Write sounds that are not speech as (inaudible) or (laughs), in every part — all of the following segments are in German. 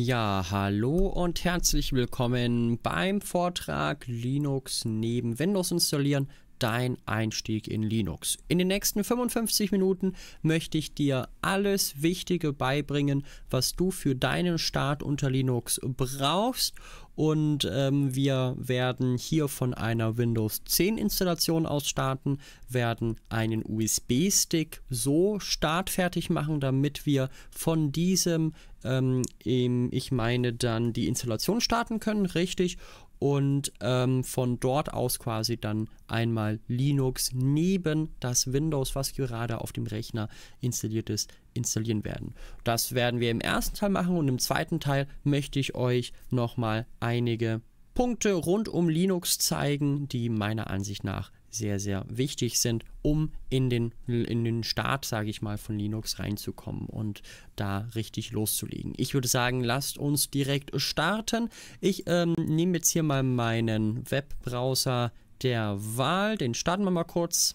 Ja, hallo und herzlich willkommen beim Vortrag Linux neben Windows installieren, dein Einstieg in Linux. In den nächsten 55 Minuten möchte ich dir alles Wichtige beibringen, was du für deinen Start unter Linux brauchst und ähm, wir werden hier von einer Windows 10 Installation aus starten, werden einen USB-Stick so startfertig machen, damit wir von diesem ähm, ich meine dann die Installation starten können, richtig. Und ähm, von dort aus quasi dann einmal Linux neben das Windows, was gerade auf dem Rechner installiert ist, installieren werden. Das werden wir im ersten Teil machen und im zweiten Teil möchte ich euch nochmal einige Punkte rund um Linux zeigen, die meiner Ansicht nach sehr, sehr wichtig sind, um in den, in den Start, sage ich mal, von Linux reinzukommen und da richtig loszulegen. Ich würde sagen, lasst uns direkt starten. Ich ähm, nehme jetzt hier mal meinen Webbrowser der Wahl. Den starten wir mal kurz.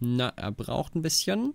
Na, er braucht ein bisschen.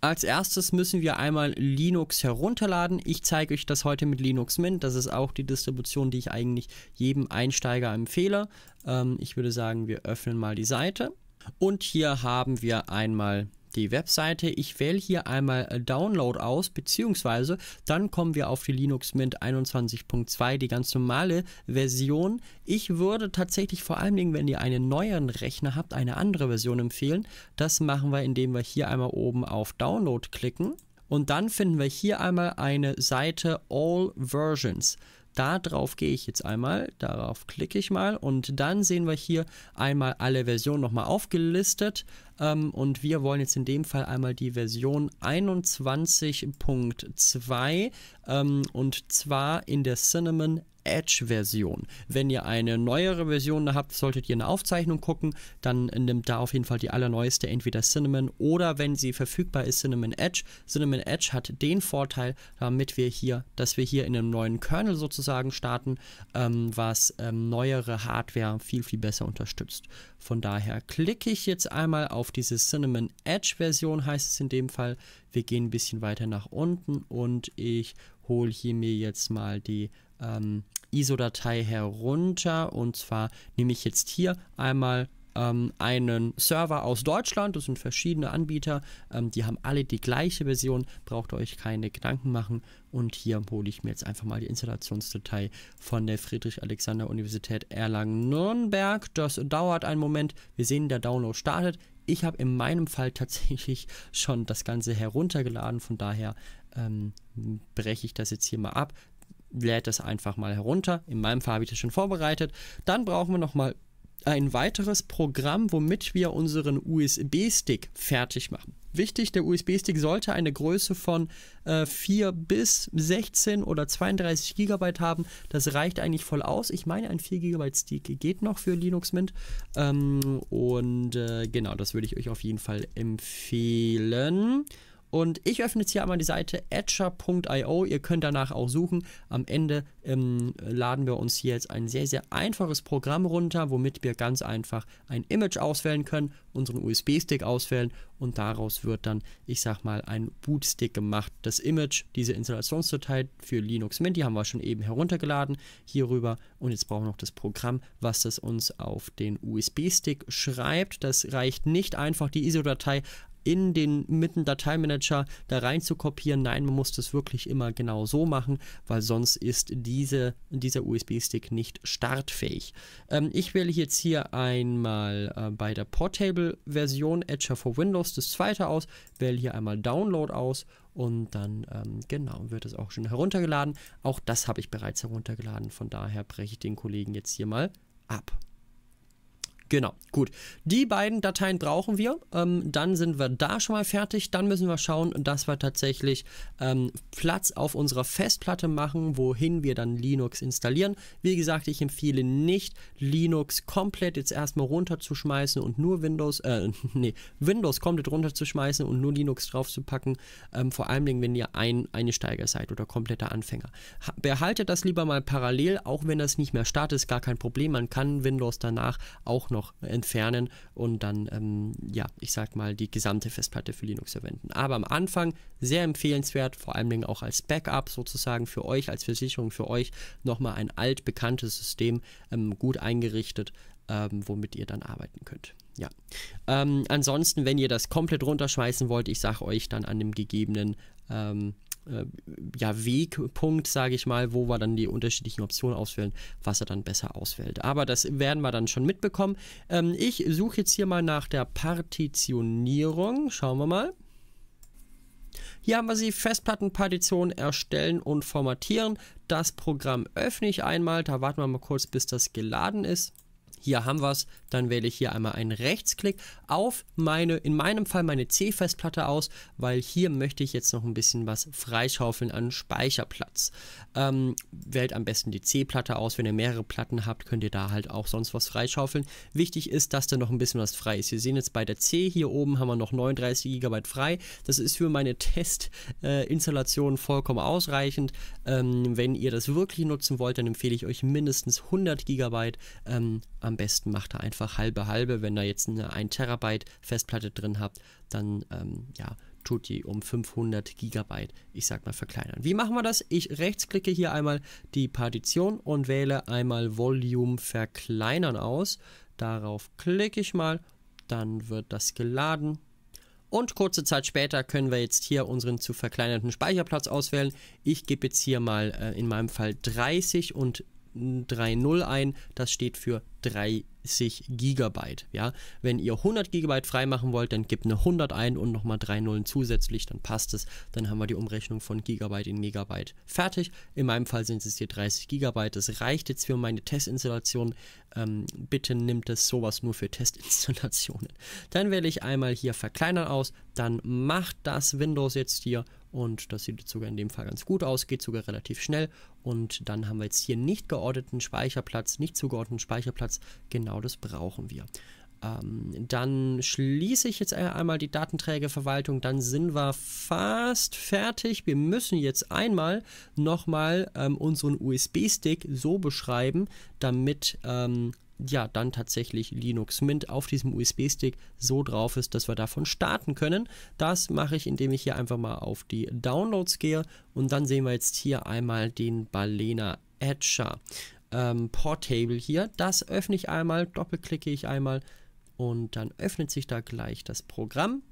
Als erstes müssen wir einmal Linux herunterladen. Ich zeige euch das heute mit Linux Mint. Das ist auch die Distribution, die ich eigentlich jedem Einsteiger empfehle. Ähm, ich würde sagen, wir öffnen mal die Seite. Und hier haben wir einmal die Webseite. Ich wähle hier einmal äh, Download aus, beziehungsweise dann kommen wir auf die Linux Mint 21.2, die ganz normale Version. Ich würde tatsächlich vor allen Dingen, wenn ihr einen neueren Rechner habt, eine andere Version empfehlen. Das machen wir, indem wir hier einmal oben auf Download klicken. Und dann finden wir hier einmal eine Seite All Versions. Darauf gehe ich jetzt einmal, darauf klicke ich mal und dann sehen wir hier einmal alle Versionen nochmal aufgelistet ähm, und wir wollen jetzt in dem Fall einmal die Version 21.2 ähm, und zwar in der Cinnamon Edge-Version. Wenn ihr eine neuere Version habt, solltet ihr eine Aufzeichnung gucken. Dann nimmt da auf jeden Fall die allerneueste, entweder Cinnamon oder wenn sie verfügbar ist, Cinnamon Edge. Cinnamon Edge hat den Vorteil, damit wir hier, dass wir hier in einem neuen Kernel sozusagen starten, ähm, was ähm, neuere Hardware viel, viel besser unterstützt. Von daher klicke ich jetzt einmal auf diese Cinnamon Edge Version, heißt es in dem Fall. Wir gehen ein bisschen weiter nach unten und ich hole hier mir jetzt mal die ähm, ISO-Datei herunter. Und zwar nehme ich jetzt hier einmal ähm, einen Server aus Deutschland. Das sind verschiedene Anbieter. Ähm, die haben alle die gleiche Version. Braucht euch keine Gedanken machen. Und hier hole ich mir jetzt einfach mal die Installationsdatei von der Friedrich-Alexander-Universität Erlangen-Nürnberg. Das dauert einen Moment. Wir sehen, der Download startet. Ich habe in meinem Fall tatsächlich schon das Ganze heruntergeladen, von daher ähm, breche ich das jetzt hier mal ab lädt es einfach mal herunter. In meinem Fall habe ich das schon vorbereitet. Dann brauchen wir nochmal ein weiteres Programm, womit wir unseren USB-Stick fertig machen. Wichtig, der USB-Stick sollte eine Größe von äh, 4 bis 16 oder 32 GB haben. Das reicht eigentlich voll aus. Ich meine, ein 4 GB Stick geht noch für Linux Mint. Ähm, und äh, genau, das würde ich euch auf jeden Fall empfehlen. Und ich öffne jetzt hier einmal die Seite etcher.io. Ihr könnt danach auch suchen. Am Ende ähm, laden wir uns hier jetzt ein sehr, sehr einfaches Programm runter, womit wir ganz einfach ein Image auswählen können, unseren USB-Stick auswählen und daraus wird dann, ich sag mal, ein Bootstick gemacht. Das Image, diese Installationsdatei für Linux Mint, die haben wir schon eben heruntergeladen hierüber und jetzt brauchen wir noch das Programm, was das uns auf den USB-Stick schreibt. Das reicht nicht einfach die ISO-Datei in den mitten Dateimanager da rein zu kopieren. Nein, man muss das wirklich immer genau so machen, weil sonst ist diese, dieser USB-Stick nicht startfähig. Ähm, ich wähle jetzt hier einmal äh, bei der Portable-Version Edger for Windows das zweite aus, wähle hier einmal Download aus und dann ähm, genau wird es auch schon heruntergeladen. Auch das habe ich bereits heruntergeladen, von daher breche ich den Kollegen jetzt hier mal ab. Genau, gut. Die beiden Dateien brauchen wir. Ähm, dann sind wir da schon mal fertig. Dann müssen wir schauen, dass wir tatsächlich ähm, Platz auf unserer Festplatte machen, wohin wir dann Linux installieren. Wie gesagt, ich empfehle nicht, Linux komplett jetzt erstmal runterzuschmeißen und nur Windows, äh, (laughs) nee, Windows komplett runterzuschmeißen und nur Linux draufzupacken. Ähm, vor allem, wenn ihr ein, Einsteiger seid oder kompletter Anfänger. Ha behaltet das lieber mal parallel, auch wenn das nicht mehr startet, ist gar kein Problem. Man kann Windows danach auch noch noch entfernen und dann, ähm, ja, ich sag mal, die gesamte Festplatte für Linux verwenden. Aber am Anfang sehr empfehlenswert, vor allen Dingen auch als Backup sozusagen für euch, als Versicherung für euch, nochmal ein altbekanntes System ähm, gut eingerichtet, ähm, womit ihr dann arbeiten könnt. Ja. Ähm, ansonsten, wenn ihr das komplett runterschmeißen wollt, ich sage euch dann an dem gegebenen ähm, äh, ja, Wegpunkt, sage ich mal, wo wir dann die unterschiedlichen Optionen auswählen, was er dann besser auswählt. Aber das werden wir dann schon mitbekommen. Ähm, ich suche jetzt hier mal nach der Partitionierung. Schauen wir mal. Hier haben wir sie, Festplattenpartition erstellen und formatieren. Das Programm öffne ich einmal. Da warten wir mal kurz, bis das geladen ist. Hier haben wir es. Dann wähle ich hier einmal einen Rechtsklick auf meine, in meinem Fall meine C-Festplatte aus, weil hier möchte ich jetzt noch ein bisschen was freischaufeln an Speicherplatz. Ähm, wählt am besten die C-Platte aus. Wenn ihr mehrere Platten habt, könnt ihr da halt auch sonst was freischaufeln. Wichtig ist, dass da noch ein bisschen was frei ist. Wir sehen jetzt bei der C hier oben haben wir noch 39 GB frei. Das ist für meine (laughs) Testinstallation äh, vollkommen ausreichend. Ähm, wenn ihr das wirklich nutzen wollt, dann empfehle ich euch mindestens 100 GB ähm, am besten macht er einfach halbe halbe. Wenn ihr jetzt eine 1 Terabyte Festplatte drin habt, dann ähm, ja, tut die um 500 Gigabyte, ich sag mal, verkleinern. Wie machen wir das? Ich rechtsklicke hier einmal die Partition und wähle einmal Volume verkleinern aus. Darauf klicke ich mal, dann wird das geladen. Und kurze Zeit später können wir jetzt hier unseren zu verkleinerten Speicherplatz auswählen. Ich gebe jetzt hier mal äh, in meinem Fall 30 und 30 ein, das steht für 30 Gigabyte. Ja? Wenn ihr 100 Gigabyte freimachen wollt, dann gebt eine 100 ein und nochmal 3.0 zusätzlich, dann passt es. Dann haben wir die Umrechnung von Gigabyte in Megabyte fertig. In meinem Fall sind es hier 30 Gigabyte. Das reicht jetzt für meine Testinstallation. Ähm, bitte nimmt es sowas nur für Testinstallationen. Dann wähle ich einmal hier verkleinern aus. Dann macht das Windows jetzt hier und das sieht jetzt sogar in dem Fall ganz gut aus, geht sogar relativ schnell und dann haben wir jetzt hier nicht geordneten Speicherplatz, nicht zugeordneten Speicherplatz, genau das brauchen wir. Ähm, dann schließe ich jetzt einmal die Datenträgerverwaltung, dann sind wir fast fertig. Wir müssen jetzt einmal nochmal ähm, unseren USB-Stick so beschreiben, damit ähm, ja dann tatsächlich Linux Mint auf diesem USB-Stick so drauf ist, dass wir davon starten können. Das mache ich, indem ich hier einfach mal auf die Downloads gehe und dann sehen wir jetzt hier einmal den Balena Etcher ähm, Portable hier. Das öffne ich einmal, doppelklicke ich einmal und dann öffnet sich da gleich das Programm.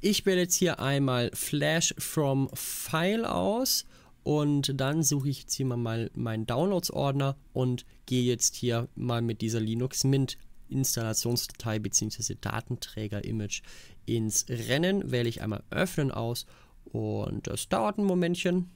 Ich wähle jetzt hier einmal Flash from File aus und dann suche ich jetzt hier mal meinen Downloads-Ordner und gehe jetzt hier mal mit dieser Linux Mint Installationsdatei bzw. Datenträger-Image ins Rennen. Wähle ich einmal Öffnen aus und das dauert ein Momentchen.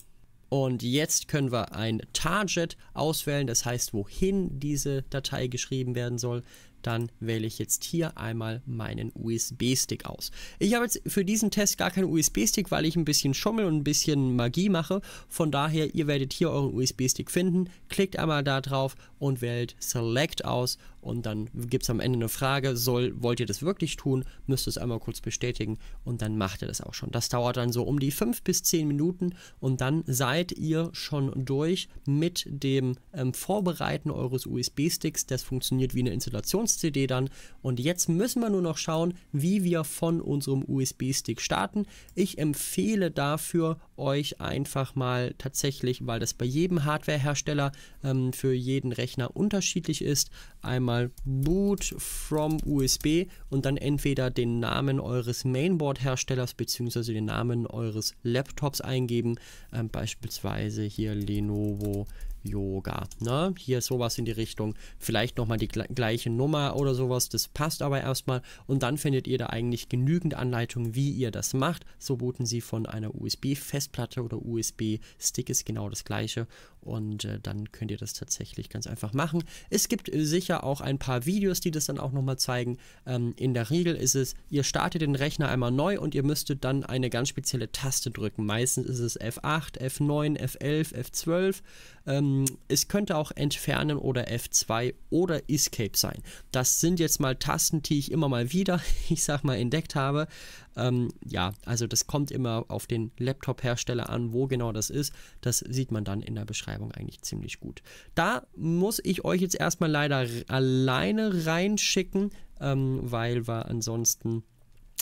Und jetzt können wir ein Target auswählen, das heißt, wohin diese Datei geschrieben werden soll dann wähle ich jetzt hier einmal meinen USB-Stick aus. Ich habe jetzt für diesen Test gar keinen USB-Stick, weil ich ein bisschen Schummel und ein bisschen Magie mache. Von daher, ihr werdet hier euren USB-Stick finden, klickt einmal da drauf und wählt Select aus und dann gibt es am Ende eine Frage, soll, wollt ihr das wirklich tun? Müsst ihr es einmal kurz bestätigen und dann macht ihr das auch schon. Das dauert dann so um die fünf bis zehn Minuten und dann seid ihr schon durch mit dem ähm, Vorbereiten eures USB-Sticks. Das funktioniert wie eine Installations-CD dann und jetzt müssen wir nur noch schauen, wie wir von unserem USB-Stick starten. Ich empfehle dafür euch einfach mal tatsächlich, weil das bei jedem Hardwarehersteller ähm, für jeden Rechner unterschiedlich ist, einmal Boot from USB und dann entweder den Namen eures Mainboard-Herstellers bzw. den Namen eures Laptops eingeben, ähm, beispielsweise hier Lenovo Yoga. Ne? Hier sowas in die Richtung. Vielleicht nochmal die gleiche Nummer oder sowas. Das passt aber erstmal. Und dann findet ihr da eigentlich genügend Anleitungen, wie ihr das macht. So boten sie von einer USB-Festplatte oder USB-Stick ist genau das gleiche. Und äh, dann könnt ihr das tatsächlich ganz einfach machen. Es gibt sicher auch ein paar Videos, die das dann auch nochmal zeigen. Ähm, in der Regel ist es, ihr startet den Rechner einmal neu und ihr müsstet dann eine ganz spezielle Taste drücken. Meistens ist es F8, F9, F11, F12. Ähm, es könnte auch Entfernen oder F2 oder Escape sein. Das sind jetzt mal Tasten, die ich immer mal wieder, (laughs) ich sag mal, entdeckt habe. Ähm, ja, also das kommt immer auf den Laptop-Hersteller an, wo genau das ist. Das sieht man dann in der Beschreibung eigentlich ziemlich gut. Da muss ich euch jetzt erstmal leider alleine reinschicken, ähm, weil wir ansonsten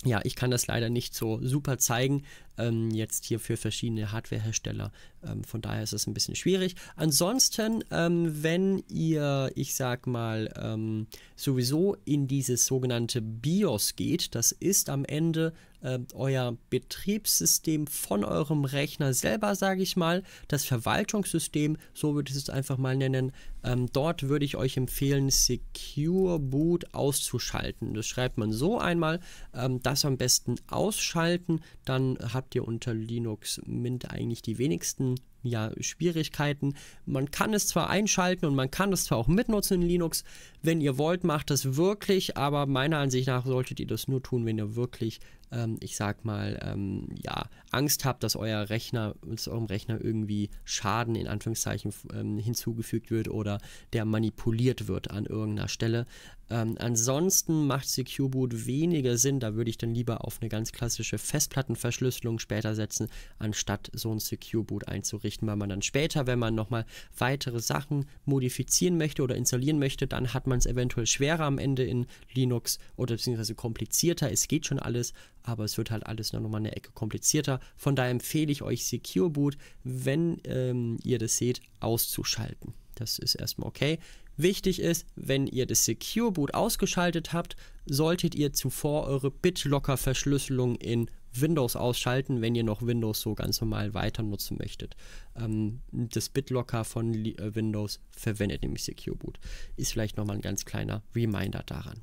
ja, ich kann das leider nicht so super zeigen, ähm, jetzt hier für verschiedene Hardwarehersteller. Ähm, von daher ist es ein bisschen schwierig. Ansonsten, ähm, wenn ihr, ich sag mal, ähm, sowieso in dieses sogenannte BIOS geht, das ist am Ende äh, euer Betriebssystem von eurem Rechner selber, sage ich mal, das Verwaltungssystem, so würde ich es einfach mal nennen. Ähm, dort würde ich euch empfehlen, Secure Boot auszuschalten. Das schreibt man so einmal, ähm, das am besten ausschalten, dann hat habt ihr unter Linux Mint eigentlich die wenigsten ja, Schwierigkeiten. Man kann es zwar einschalten und man kann es zwar auch mitnutzen in Linux, wenn ihr wollt, macht das wirklich, aber meiner Ansicht nach solltet ihr das nur tun, wenn ihr wirklich, ähm, ich sag mal, ähm, ja, Angst habt, dass euer Rechner, dass eurem Rechner irgendwie Schaden in Anführungszeichen ähm, hinzugefügt wird oder der manipuliert wird an irgendeiner Stelle. Ähm, ansonsten macht Secure Boot weniger Sinn, da würde ich dann lieber auf eine ganz klassische Festplattenverschlüsselung später setzen, anstatt so ein Secure Boot einzurichten, weil man dann später, wenn man nochmal weitere Sachen modifizieren möchte oder installieren möchte, dann hat man es eventuell schwerer am Ende in Linux oder beziehungsweise komplizierter. Es geht schon alles, aber es wird halt alles nochmal eine Ecke komplizierter. Von daher empfehle ich euch Secure Boot, wenn ähm, ihr das seht, auszuschalten. Das ist erstmal okay. Wichtig ist, wenn ihr das Secure Boot ausgeschaltet habt, solltet ihr zuvor eure BitLocker-Verschlüsselung in Windows ausschalten, wenn ihr noch Windows so ganz normal weiter nutzen möchtet. Ähm, das BitLocker von äh, Windows verwendet nämlich Secure Boot. Ist vielleicht nochmal ein ganz kleiner Reminder daran.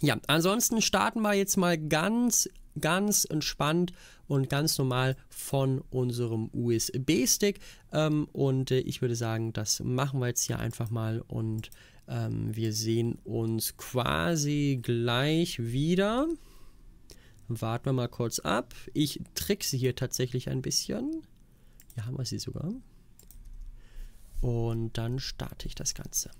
Ja, ansonsten starten wir jetzt mal ganz ganz entspannt und ganz normal von unserem USB-Stick. Ähm, und äh, ich würde sagen, das machen wir jetzt hier einfach mal und ähm, wir sehen uns quasi gleich wieder. Warten wir mal kurz ab. Ich trickse hier tatsächlich ein bisschen. Hier haben wir sie sogar. Und dann starte ich das Ganze.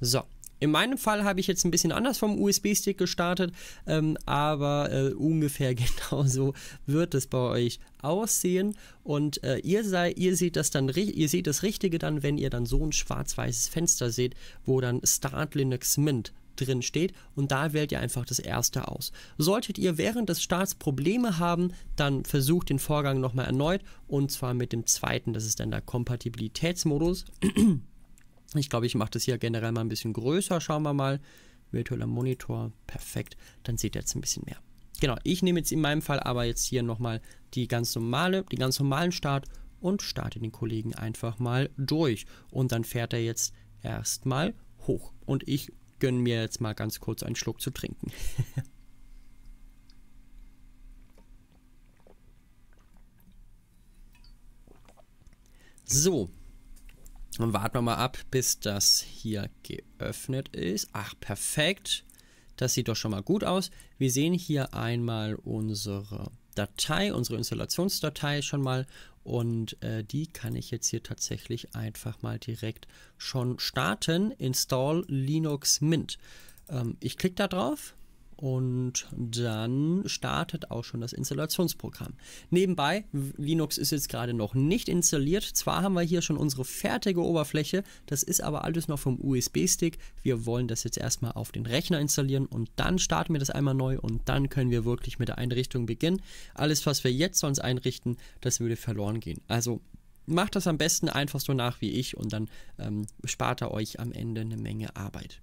So. In meinem Fall habe ich jetzt ein bisschen anders vom USB-Stick gestartet, ähm, aber äh, ungefähr (laughs) genauso wird es bei euch aussehen und äh, ihr, sei, ihr seht das dann ihr seht das Richtige dann, wenn ihr dann so ein schwarz-weißes Fenster seht, wo dann Start Linux Mint drin steht und da wählt ihr einfach das erste aus. Solltet ihr während des Starts Probleme haben, dann versucht den Vorgang nochmal erneut und zwar mit dem zweiten, das ist dann der Kompatibilitätsmodus. (clears throat) Ich glaube, ich mache das hier generell mal ein bisschen größer. Schauen wir mal. Virtueller Monitor. Perfekt. Dann seht ihr jetzt ein bisschen mehr. Genau, ich nehme jetzt in meinem Fall aber jetzt hier nochmal die ganz normale, die ganz normalen Start und starte den Kollegen einfach mal durch. Und dann fährt er jetzt erstmal hoch. Und ich gönne mir jetzt mal ganz kurz einen Schluck zu trinken. (laughs) so, und warten wir mal ab, bis das hier geöffnet ist. Ach, perfekt. Das sieht doch schon mal gut aus. Wir sehen hier einmal unsere Datei, unsere Installationsdatei schon mal. Und äh, die kann ich jetzt hier tatsächlich einfach mal direkt schon starten. Install Linux Mint. Ähm, ich klicke da drauf und dann startet auch schon das Installationsprogramm. Nebenbei, Linux ist jetzt gerade noch nicht installiert. Zwar haben wir hier schon unsere fertige Oberfläche, das ist aber alles noch vom USB-Stick. Wir wollen das jetzt erstmal auf den Rechner installieren und dann starten wir das einmal neu und dann können wir wirklich mit der Einrichtung beginnen. Alles, was wir jetzt sonst einrichten, das würde verloren gehen. Also macht das am besten einfach so nach wie ich und dann ähm, spart ihr euch am Ende eine Menge Arbeit.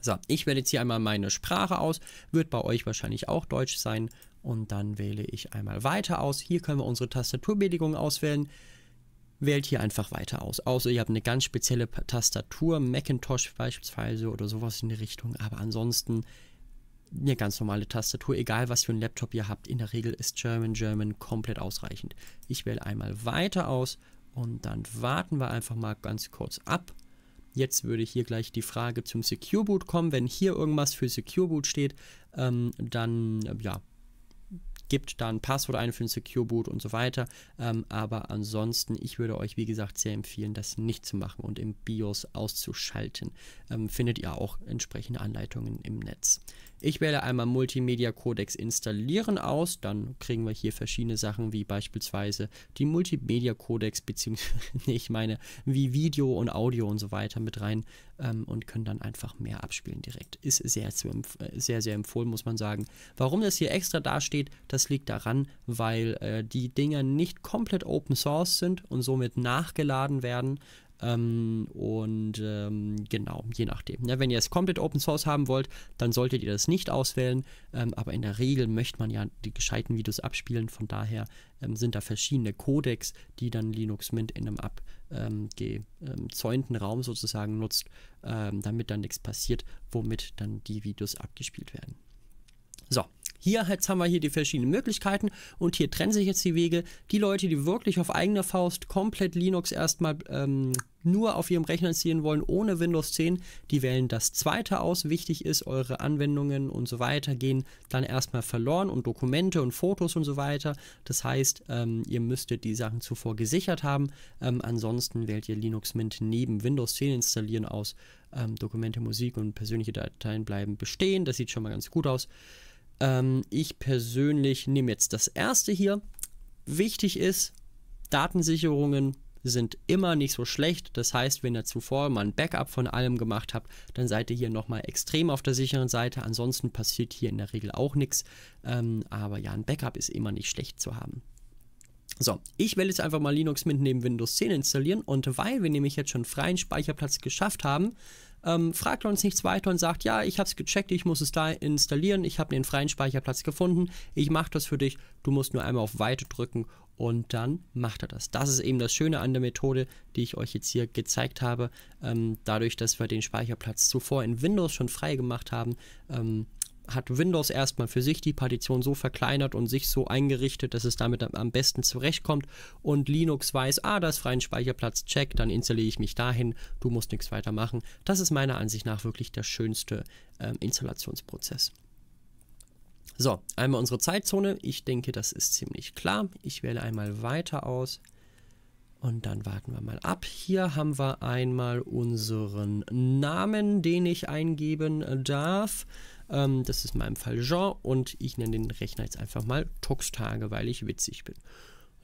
So, ich wähle jetzt hier einmal meine Sprache aus, wird bei euch wahrscheinlich auch Deutsch sein und dann wähle ich einmal weiter aus. Hier können wir unsere Tastaturbelegung auswählen. Wählt hier einfach weiter aus. Außer ihr habt eine ganz spezielle Tastatur, Macintosh beispielsweise oder sowas in die Richtung. Aber ansonsten eine ganz normale Tastatur, egal was für ein Laptop ihr habt. In der Regel ist German German komplett ausreichend. Ich wähle einmal weiter aus und dann warten wir einfach mal ganz kurz ab. Jetzt würde hier gleich die Frage zum Secure Boot kommen. Wenn hier irgendwas für Secure Boot steht, ähm, dann äh, ja, gibt da ein Passwort ein für ein Secure Boot und so weiter. Ähm, aber ansonsten, ich würde euch wie gesagt sehr empfehlen, das nicht zu machen und im BIOS auszuschalten. Ähm, findet ihr auch entsprechende Anleitungen im Netz. Ich wähle einmal Multimedia Codex installieren aus, dann kriegen wir hier verschiedene Sachen wie beispielsweise die Multimedia Codex beziehungsweise (laughs) ich meine wie Video und Audio und so weiter mit rein ähm, und können dann einfach mehr abspielen direkt. Ist sehr, sehr, sehr empfohlen, muss man sagen. Warum das hier extra dasteht, das liegt daran, weil äh, die Dinger nicht komplett Open Source sind und somit nachgeladen werden ähm, und ähm, genau, je nachdem. Ja, wenn ihr es komplett Open Source haben wollt, dann solltet ihr das nicht auswählen. Ähm, aber in der Regel möchte man ja die gescheiten Videos abspielen. Von daher ähm, sind da verschiedene Codecs, die dann Linux Mint in einem abgezäunten ähm, ähm, Raum sozusagen nutzt, damit dann nichts passiert, womit dann die Videos abgespielt werden. So, hier jetzt haben wir hier die verschiedenen Möglichkeiten und hier trennen sich jetzt die Wege. Die Leute, die wirklich auf eigene Faust komplett Linux erstmal ähm, nur auf ihrem Rechner installieren wollen, ohne Windows 10, die wählen das zweite aus. Wichtig ist, eure Anwendungen und so weiter gehen dann erstmal verloren und Dokumente und Fotos und so weiter. Das heißt, ähm, ihr müsstet die Sachen zuvor gesichert haben. Ähm, ansonsten wählt ihr Linux Mint neben Windows 10 installieren aus. Ähm, Dokumente, Musik und persönliche Dateien bleiben bestehen. Das sieht schon mal ganz gut aus. Ähm, ich persönlich nehme jetzt das erste hier. Wichtig ist, Datensicherungen sind immer nicht so schlecht. Das heißt, wenn ihr zuvor mal ein Backup von allem gemacht habt, dann seid ihr hier nochmal extrem auf der sicheren Seite. Ansonsten passiert hier in der Regel auch nichts. Ähm, aber ja, ein Backup ist immer nicht schlecht zu haben. So, ich will jetzt einfach mal Linux mit neben Windows 10 installieren und weil wir nämlich jetzt schon freien Speicherplatz geschafft haben, ähm, fragt er uns nichts weiter und sagt, ja, ich habe es gecheckt, ich muss es da installieren, ich habe den freien Speicherplatz gefunden, ich mache das für dich, du musst nur einmal auf Weite drücken und dann macht er das. Das ist eben das Schöne an der Methode, die ich euch jetzt hier gezeigt habe. Ähm, dadurch, dass wir den Speicherplatz zuvor in Windows schon frei gemacht haben, ähm, hat Windows erstmal für sich die Partition so verkleinert und sich so eingerichtet, dass es damit am besten zurechtkommt und Linux weiß, ah, das ist freien Speicherplatz, check, dann installiere ich mich dahin, du musst nichts weiter machen. Das ist meiner Ansicht nach wirklich der schönste ähm, Installationsprozess. So, einmal unsere Zeitzone. Ich denke, das ist ziemlich klar. Ich wähle einmal weiter aus. Und dann warten wir mal ab. Hier haben wir einmal unseren Namen, den ich eingeben darf. Ähm, das ist in meinem Fall Jean und ich nenne den Rechner jetzt einfach mal Toxtage, weil ich witzig bin.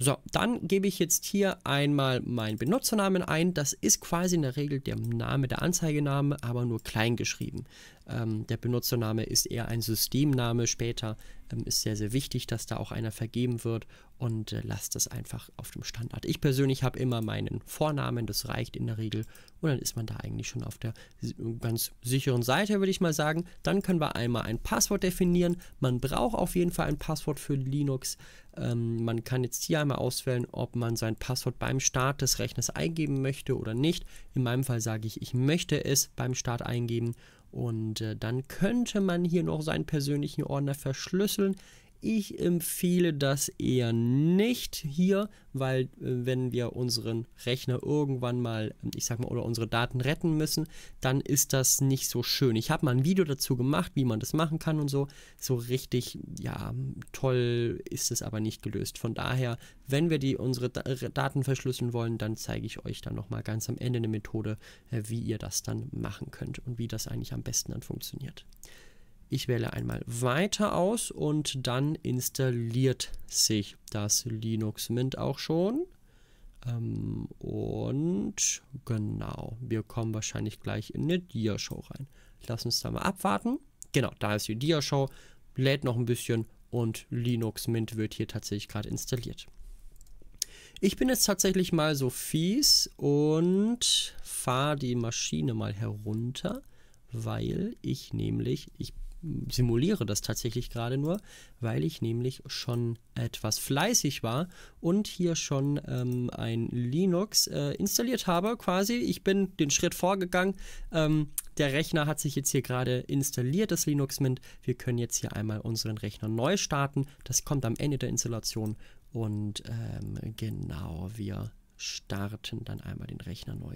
So, dann gebe ich jetzt hier einmal meinen Benutzernamen ein. Das ist quasi in der Regel der Name, der Anzeigename, aber nur klein geschrieben. Ähm, der Benutzername ist eher ein Systemname später. Ähm, ist sehr, sehr wichtig, dass da auch einer vergeben wird und äh, lasst das einfach auf dem Standard. Ich persönlich habe immer meinen Vornamen, das reicht in der Regel und dann ist man da eigentlich schon auf der ganz sicheren Seite, würde ich mal sagen. Dann können wir einmal ein Passwort definieren. Man braucht auf jeden Fall ein Passwort für Linux. Ähm, man kann jetzt hier einmal auswählen, ob man sein Passwort beim Start des Rechners eingeben möchte oder nicht. In meinem Fall sage ich, ich möchte es beim Start eingeben und äh, dann könnte man hier noch seinen persönlichen Ordner verschlüsseln. Ich empfehle das eher nicht hier, weil äh, wenn wir unseren Rechner irgendwann mal, ich sag mal, oder unsere Daten retten müssen, dann ist das nicht so schön. Ich habe mal ein Video dazu gemacht, wie man das machen kann und so. So richtig, ja, toll ist es aber nicht gelöst. Von daher, wenn wir die unsere äh, Daten verschlüsseln wollen, dann zeige ich euch dann nochmal ganz am Ende eine Methode, äh, wie ihr das dann machen könnt und wie das eigentlich am besten dann funktioniert. Ich wähle einmal weiter aus und dann installiert sich das Linux Mint auch schon. Ähm, und genau, wir kommen wahrscheinlich gleich in eine Dia-Show rein. Lass uns da mal abwarten. Genau, da ist die Dia-Show, lädt noch ein bisschen und Linux Mint wird hier tatsächlich gerade installiert. Ich bin jetzt tatsächlich mal so fies und fahre die Maschine mal herunter, weil ich nämlich, ich simuliere das tatsächlich gerade nur, weil ich nämlich schon etwas fleißig war und hier schon ähm, ein Linux äh, installiert habe quasi. Ich bin den Schritt vorgegangen. Ähm, der Rechner hat sich jetzt hier gerade installiert, das Linux Mint. Wir können jetzt hier einmal unseren Rechner neu starten. Das kommt am Ende der Installation und ähm, genau, wir starten dann einmal den Rechner neu.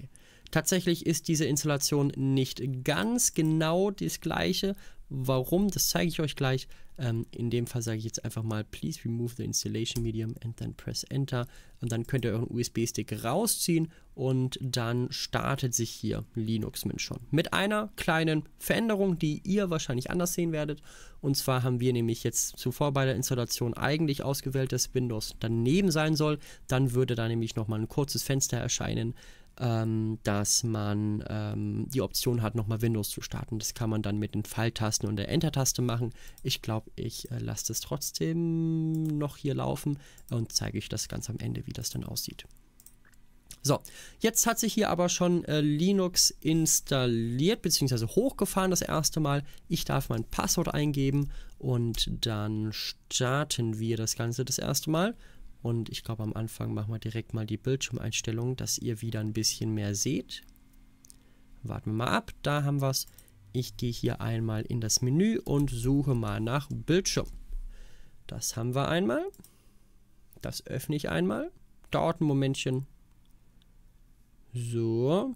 Tatsächlich ist diese Installation nicht ganz genau das gleiche. Warum, das zeige ich euch gleich. Ähm, in dem Fall sage ich jetzt einfach mal, please remove the installation medium and then press enter. Und dann könnt ihr euren USB-Stick rausziehen und dann startet sich hier Linux Mint schon. Mit einer kleinen Veränderung, die ihr wahrscheinlich anders sehen werdet. Und zwar haben wir nämlich jetzt zuvor bei der Installation eigentlich ausgewählt, dass Windows daneben sein soll. Dann würde da nämlich nochmal ein kurzes Fenster erscheinen, ähm, dass man ähm, die Option hat, nochmal Windows zu starten. Das kann man dann mit den Pfeiltasten und der Enter-Taste machen. Ich glaube, ich äh, lasse das trotzdem noch hier laufen und zeige ich das ganz am Ende, wie das dann aussieht. So, jetzt hat sich hier aber schon äh, Linux installiert bzw. hochgefahren das erste Mal. Ich darf mein Passwort eingeben und dann starten wir das Ganze das erste Mal. Und ich glaube, am Anfang machen wir direkt mal die Bildschirmeinstellung, dass ihr wieder ein bisschen mehr seht. Warten wir mal ab, da haben wir es. Ich gehe hier einmal in das Menü und suche mal nach Bildschirm. Das haben wir einmal. Das öffne ich einmal. Dauert ein Momentchen. So,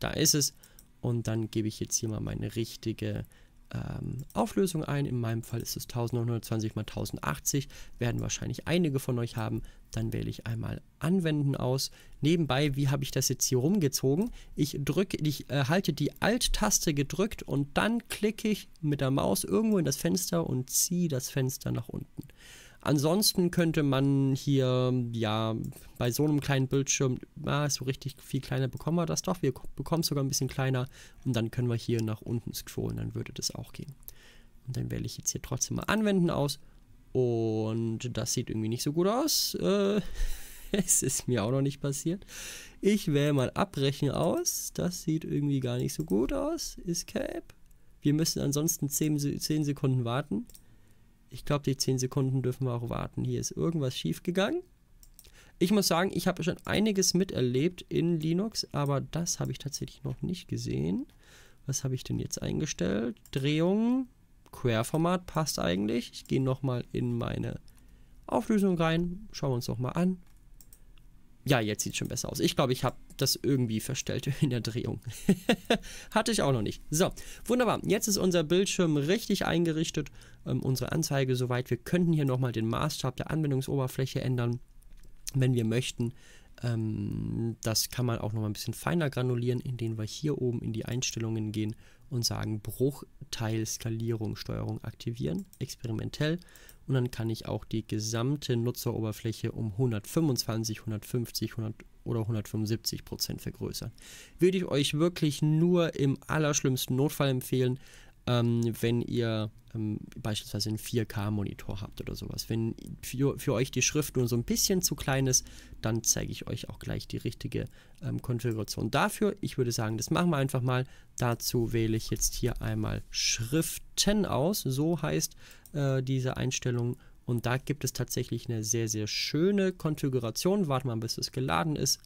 da ist es. Und dann gebe ich jetzt hier mal meine richtige ähm, Auflösung ein. In meinem Fall ist es 1920 x 1080. Werden wahrscheinlich einige von euch haben. Dann wähle ich einmal Anwenden aus. Nebenbei, wie habe ich das jetzt hier rumgezogen? Ich drücke, ich äh, halte die Alt-Taste gedrückt und dann klicke ich mit der Maus irgendwo in das Fenster und ziehe das Fenster nach unten. Ansonsten könnte man hier ja bei so einem kleinen Bildschirm, ah, so richtig viel kleiner bekommen wir das doch. Wir bekommen es sogar ein bisschen kleiner und dann können wir hier nach unten scrollen, dann würde das auch gehen. Und dann wähle ich jetzt hier trotzdem mal Anwenden aus und das sieht irgendwie nicht so gut aus. Äh, (laughs) es ist mir auch noch nicht passiert. Ich wähle mal Abbrechen aus. Das sieht irgendwie gar nicht so gut aus. Escape. Wir müssen ansonsten 10 Sekunden warten. Ich glaube, die 10 Sekunden dürfen wir auch warten. Hier ist irgendwas schiefgegangen. Ich muss sagen, ich habe schon einiges miterlebt in Linux, aber das habe ich tatsächlich noch nicht gesehen. Was habe ich denn jetzt eingestellt? Drehung, Querformat passt eigentlich. Ich gehe nochmal in meine Auflösung rein. Schauen wir uns nochmal an. Ja, jetzt sieht es schon besser aus. Ich glaube, ich habe das irgendwie verstellt (laughs) in der Drehung. (laughs) Hatte ich auch noch nicht. So, wunderbar. Jetzt ist unser Bildschirm richtig eingerichtet. Ähm, unsere Anzeige soweit. Wir könnten hier nochmal den Maßstab der Anwendungsoberfläche ändern, wenn wir möchten. Ähm, das kann man auch nochmal ein bisschen feiner granulieren, indem wir hier oben in die Einstellungen gehen und sagen Bruchteilskalierung-Steuerung aktivieren, experimentell. Und dann kann ich auch die gesamte Nutzeroberfläche um 125, 150 100 oder 175 Prozent vergrößern. Würde ich euch wirklich nur im allerschlimmsten Notfall empfehlen, ähm, wenn ihr ähm, beispielsweise einen 4K-Monitor habt oder sowas. Wenn für, für, euch die Schrift nur so ein bisschen zu klein ist, dann zeige ich euch auch gleich die richtige ähm, Konfiguration dafür. Ich würde sagen, das machen wir einfach mal. Dazu wähle ich jetzt hier einmal Schriften aus. So heißt äh, diese Einstellung. Und da gibt es tatsächlich eine sehr, sehr schöne Konfiguration. Warten wir mal, bis es geladen ist.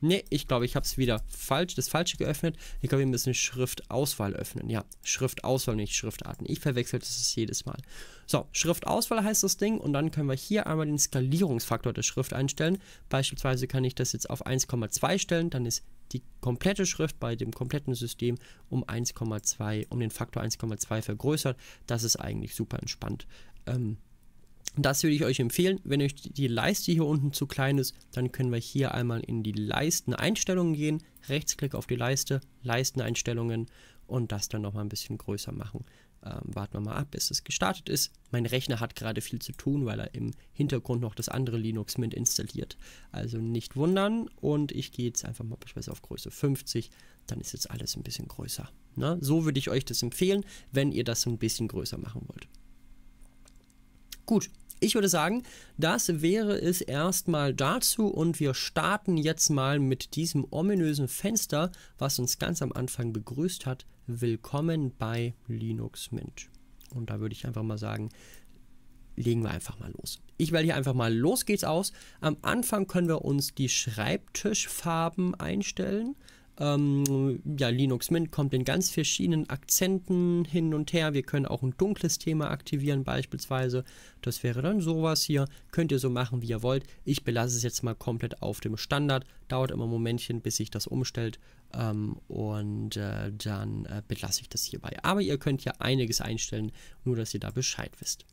Ne, ich glaube, ich habe es wieder falsch, das Falsche geöffnet. Ich glaube, wir müssen Schriftauswahl öffnen. Ja, Schriftauswahl, nicht Schriftarten. Ich verwechsel das jedes Mal. So, Schriftauswahl heißt das Ding und dann können wir hier einmal den Skalierungsfaktor der Schrift einstellen. Beispielsweise kann ich das jetzt auf 1,2 stellen, dann ist die komplette Schrift bei dem kompletten System um 1,2, um den Faktor 1,2 vergrößert. Das ist eigentlich super entspannt. Ähm, das würde ich euch empfehlen. Wenn euch die Leiste hier unten zu klein ist, dann können wir hier einmal in die Leisteneinstellungen gehen. Rechtsklick auf die Leiste, Leisteneinstellungen und das dann nochmal ein bisschen größer machen. Ähm, warten wir mal ab, bis es gestartet ist. Mein Rechner hat gerade viel zu tun, weil er im Hintergrund noch das andere Linux Mint installiert. Also nicht wundern und ich gehe jetzt einfach mal beispielsweise auf Größe 50, dann ist jetzt alles ein bisschen größer. Na, ne? so würde ich euch das empfehlen, wenn ihr das ein bisschen größer machen wollt. Gut, ich würde sagen, das wäre es erstmal dazu und wir starten jetzt mal mit diesem ominösen Fenster, was uns ganz am Anfang begrüßt hat. Willkommen bei Linux Mint. Und da würde ich einfach mal sagen, legen wir einfach mal los. Ich wähle hier einfach mal los geht's aus. Am Anfang können wir uns die Schreibtischfarben einstellen. Ähm, ja, Linux Mint kommt in ganz verschiedenen Akzenten hin und her. Wir können auch ein dunkles Thema aktivieren beispielsweise. Das wäre dann sowas hier. Könnt ihr so machen, wie ihr wollt. Ich belasse es jetzt mal komplett auf dem Standard. Dauert immer ein Momentchen, bis sich das umstellt. Ähm, und äh, dann äh, belasse ich das hierbei. Aber ihr könnt ja einiges einstellen, nur dass ihr da Bescheid wisst.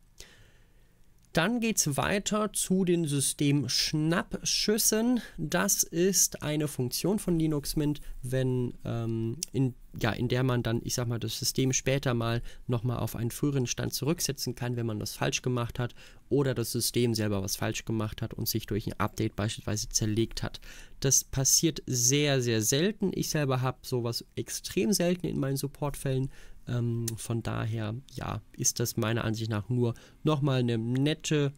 Dann geht es weiter zu den Systemschnappschüssen. Das ist eine Funktion von Linux Mint, wenn, ähm, in, ja, in der man dann, ich sag mal, das System später mal nochmal auf einen früheren Stand zurücksetzen kann, wenn man das falsch gemacht hat oder das System selber was falsch gemacht hat und sich durch ein Update beispielsweise zerlegt hat. Das passiert sehr, sehr selten. Ich selber habe sowas extrem selten in meinen Supportfällen ähm, von daher, ja, ist das meiner Ansicht nach nur nochmal eine nette,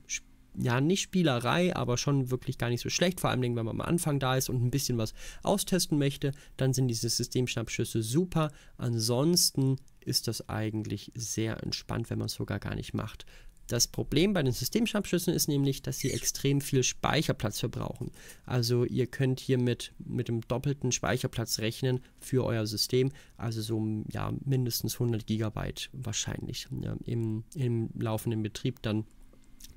ja, nicht Spielerei, aber schon wirklich gar nicht so schlecht. Vor allem, wenn man am Anfang da ist und ein bisschen was austesten möchte, dann sind diese Systemschnappschüsse super. Ansonsten ist das eigentlich sehr entspannt, wenn man es sogar gar nicht macht. Das Problem bei den Systemschnappschüssen ist nämlich, dass sie extrem viel Speicherplatz verbrauchen. Also ihr könnt hier mit, mit dem doppelten Speicherplatz rechnen für euer System, also so ja, mindestens 100 GB wahrscheinlich ja, im, im laufenden Betrieb dann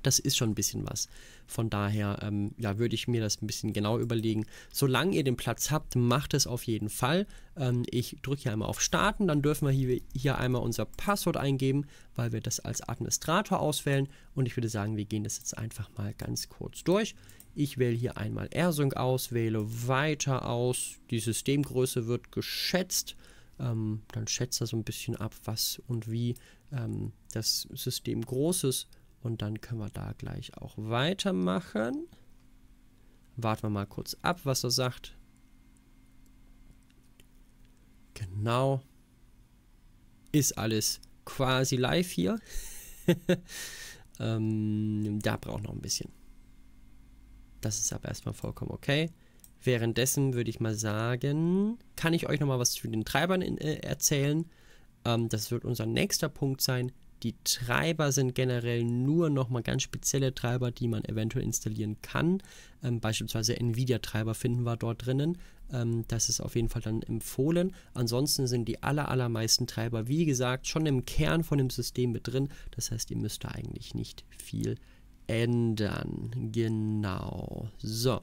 das ist schon ein bisschen was. Von daher ähm, ja, würde ich mir das ein bisschen genau überlegen. Solange ihr den Platz habt, macht es auf jeden Fall. Ähm, ich drücke hier einmal auf Starten, dann dürfen wir hier, hier einmal unser Passwort eingeben, weil wir das als Administrator auswählen. Und ich würde sagen, wir gehen das jetzt einfach mal ganz kurz durch. Ich wähle hier einmal AirSync aus, wähle weiter aus. Die Systemgröße wird geschätzt. Ähm, dann schätzt er so ein bisschen ab, was und wie ähm, das System groß ist und dann können wir da gleich auch weitermachen. Warten wir mal kurz ab, was er sagt. Genau. Ist alles quasi live hier. (laughs) ähm, da braucht noch ein bisschen. Das ist aber erstmal vollkommen okay. Währenddessen würde ich mal sagen, kann ich euch nochmal was zu den Treibern in, äh, erzählen. Ähm, das wird unser nächster Punkt sein. Die Treiber sind generell nur nochmal ganz spezielle Treiber, die man eventuell installieren kann. Ähm, beispielsweise Nvidia-Treiber finden wir dort drinnen. Ähm, das ist auf jeden Fall dann empfohlen. Ansonsten sind die aller, allermeisten Treiber, wie gesagt, schon im Kern von dem System mit drin. Das heißt, ihr müsst da eigentlich nicht viel ändern. Genau. So.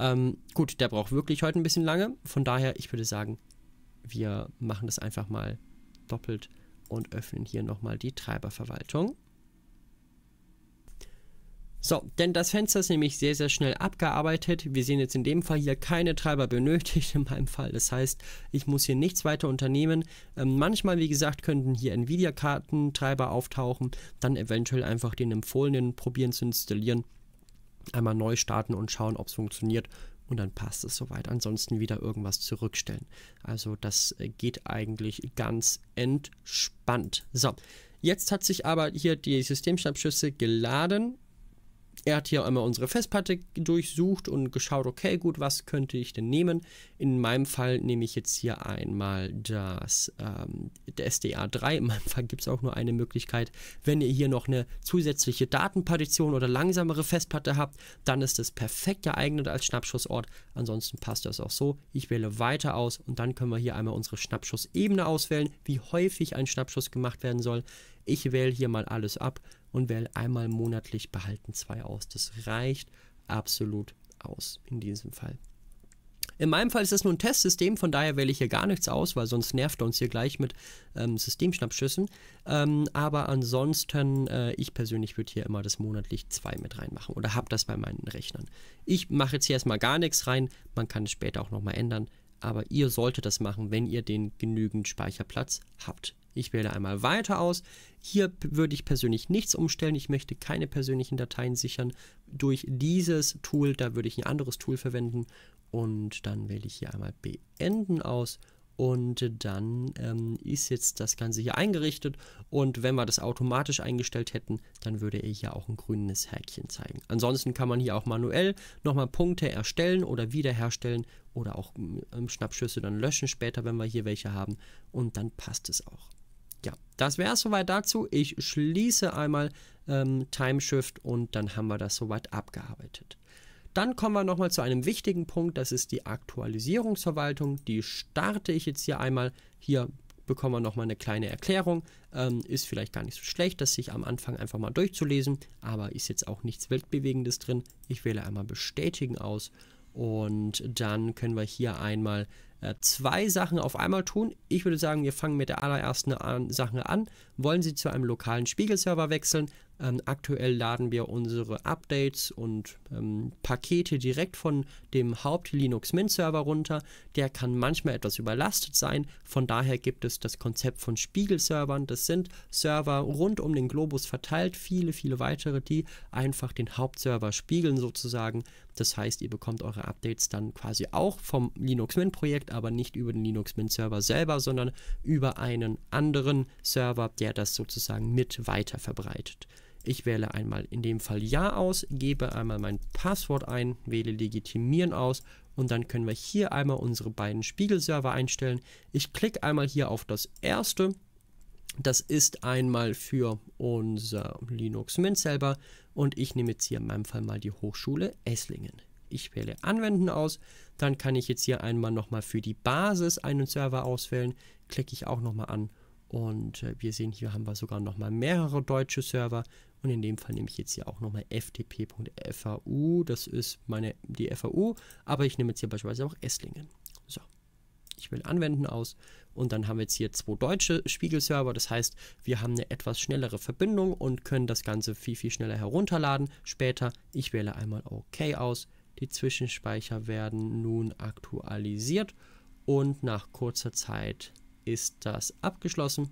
Ähm, gut, der braucht wirklich heute ein bisschen lange. Von daher, ich würde sagen, wir machen das einfach mal doppelt und öffnen hier nochmal die Treiberverwaltung. So, denn das Fenster ist nämlich sehr, sehr schnell abgearbeitet. Wir sehen jetzt in dem Fall hier keine Treiber benötigt in meinem Fall. Das heißt, ich muss hier nichts weiter unternehmen. Ähm, manchmal, wie gesagt, könnten hier nvidia kartentreiber auftauchen. Dann eventuell einfach den empfohlenen probieren zu installieren. Einmal neu starten und schauen, ob es funktioniert und dann passt es soweit. Ansonsten wieder irgendwas zurückstellen. Also das äh, geht eigentlich ganz entspannt. So, jetzt hat sich aber hier die Systemschnappschüsse geladen er hat hier einmal unsere Festplatte durchsucht und geschaut, okay, gut, was könnte ich denn nehmen? In meinem Fall nehme ich jetzt hier einmal das ähm, der SDA 3. In meinem Fall gibt es auch nur eine Möglichkeit. Wenn ihr hier noch eine zusätzliche Datenpartition oder langsamere Festplatte habt, dann ist das perfekt geeignet als Schnappschussort. Ansonsten passt das auch so. Ich wähle weiter aus und dann können wir hier einmal unsere Schnappschussebene auswählen, wie häufig ein Schnappschuss gemacht werden soll. Ich wähle hier mal alles ab und wähle einmal monatlich behalten zwei aus. Das reicht absolut aus in diesem Fall. In meinem Fall ist das nur ein Testsystem, von daher wähle ich hier gar nichts aus, weil sonst nervt er uns hier gleich mit ähm, Systemschnappschüssen. Ähm, aber ansonsten, äh, ich persönlich würde hier immer das monatlich zwei mit reinmachen oder habe das bei meinen Rechnern. Ich mache jetzt hier erstmal gar nichts rein, man kann es später auch nochmal ändern, aber ihr solltet das machen, wenn ihr den genügend Speicherplatz habt. Ich wähle einmal weiter aus. Hier würde ich persönlich nichts umstellen. Ich möchte keine persönlichen Dateien sichern. Durch dieses Tool, da würde ich ein anderes Tool verwenden. Und dann wähle ich hier einmal beenden aus. Und dann ähm, ist jetzt das Ganze hier eingerichtet. Und wenn wir das automatisch eingestellt hätten, dann würde er hier auch ein grünes Häkchen zeigen. Ansonsten kann man hier auch manuell nochmal Punkte erstellen oder wiederherstellen oder auch ähm, Schnappschüsse dann löschen später, wenn wir hier welche haben. Und dann passt es auch ja, das wäre es soweit dazu. Ich schließe einmal ähm, Timeshift und dann haben wir das soweit abgearbeitet. Dann kommen wir nochmal zu einem wichtigen Punkt, das ist die Aktualisierungsverwaltung. Die starte ich jetzt hier einmal. Hier bekommen wir nochmal eine kleine Erklärung. Ähm, ist vielleicht gar nicht so schlecht, das sich am Anfang einfach mal durchzulesen, aber ist jetzt auch nichts Weltbewegendes drin. Ich wähle einmal Bestätigen aus und dann können wir hier einmal äh, zwei Sachen auf einmal tun. Ich würde sagen, wir fangen mit der allerersten an, Sache an. Wollen Sie zu einem lokalen Spiegelserver wechseln? Ähm, aktuell laden wir unsere Updates und ähm, Pakete direkt von dem Haupt-Linux-Mint-Server runter. Der kann manchmal etwas überlastet sein. Von daher gibt es das Konzept von Spiegelservern. Das sind Server rund um den Globus verteilt, viele, viele weitere, die einfach den Hauptserver spiegeln sozusagen. Das heißt, ihr bekommt eure Updates dann quasi auch vom Linux Mint Projekt, aber nicht über den Linux Mint Server selber, sondern über einen anderen Server, der das sozusagen mit weiter verbreitet. Ich wähle einmal in dem Fall Ja aus, gebe einmal mein Passwort ein, wähle Legitimieren aus und dann können wir hier einmal unsere beiden Spiegelserver einstellen. Ich klicke einmal hier auf das erste. Das ist einmal für unser Linux Mint selber und ich nehme jetzt hier in meinem Fall mal die Hochschule Esslingen. Ich wähle Anwenden aus, dann kann ich jetzt hier einmal nochmal für die Basis einen Server auswählen, klicke ich auch nochmal an und äh, wir sehen, hier haben wir sogar noch mal mehrere deutsche Server. Und in dem Fall nehme ich jetzt hier auch noch mal ftp.fau. Das ist meine, die FAU. Aber ich nehme jetzt hier beispielsweise auch Esslingen. So. Ich will anwenden aus. Und dann haben wir jetzt hier zwei deutsche Spiegelserver. Das heißt, wir haben eine etwas schnellere Verbindung und können das Ganze viel, viel schneller herunterladen. Später, ich wähle einmal OK aus. Die Zwischenspeicher werden nun aktualisiert. Und nach kurzer Zeit ist das abgeschlossen.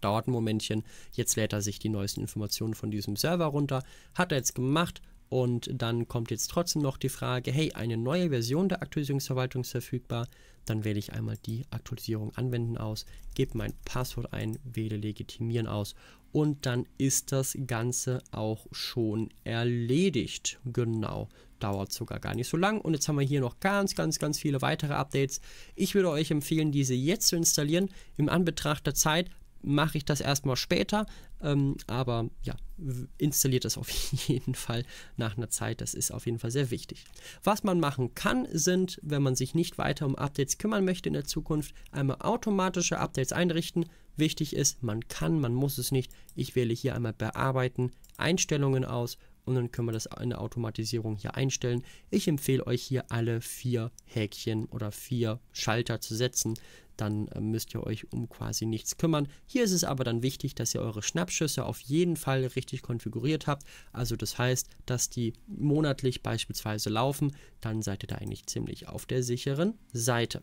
Dauert ein Momentchen. Jetzt lädt er sich die neuesten Informationen von diesem Server runter. Hat er jetzt gemacht. Und dann kommt jetzt trotzdem noch die Frage, hey, eine neue Version der Aktualisierungsverwaltung ist verfügbar. Dann wähle ich einmal die Aktualisierung anwenden aus, gebe mein Passwort ein, wähle legitimieren aus und dann ist das Ganze auch schon erledigt. Genau, dauert sogar gar nicht so lang. Und jetzt haben wir hier noch ganz, ganz, ganz viele weitere Updates. Ich würde euch empfehlen, diese jetzt zu installieren. Im Anbetracht der Zeit mache ich das erstmal später. Ähm, aber ja, installiert das auf (laughs) jeden Fall nach einer Zeit. Das ist auf jeden Fall sehr wichtig. Was man machen kann, sind, wenn man sich nicht weiter um Updates kümmern möchte in der Zukunft, einmal automatische Updates einrichten. Wichtig ist, man kann, man muss es nicht. Ich wähle hier einmal Bearbeiten, Einstellungen aus und dann können wir das in der Automatisierung hier einstellen. Ich empfehle euch hier alle vier Häkchen oder vier Schalter zu setzen, dann äh, müsst ihr euch um quasi nichts kümmern. Hier ist es aber dann wichtig, dass ihr eure Schnappschüsse auf jeden Fall richtig konfiguriert habt. Also das heißt, dass die monatlich beispielsweise laufen, dann seid ihr da eigentlich ziemlich auf der sicheren Seite.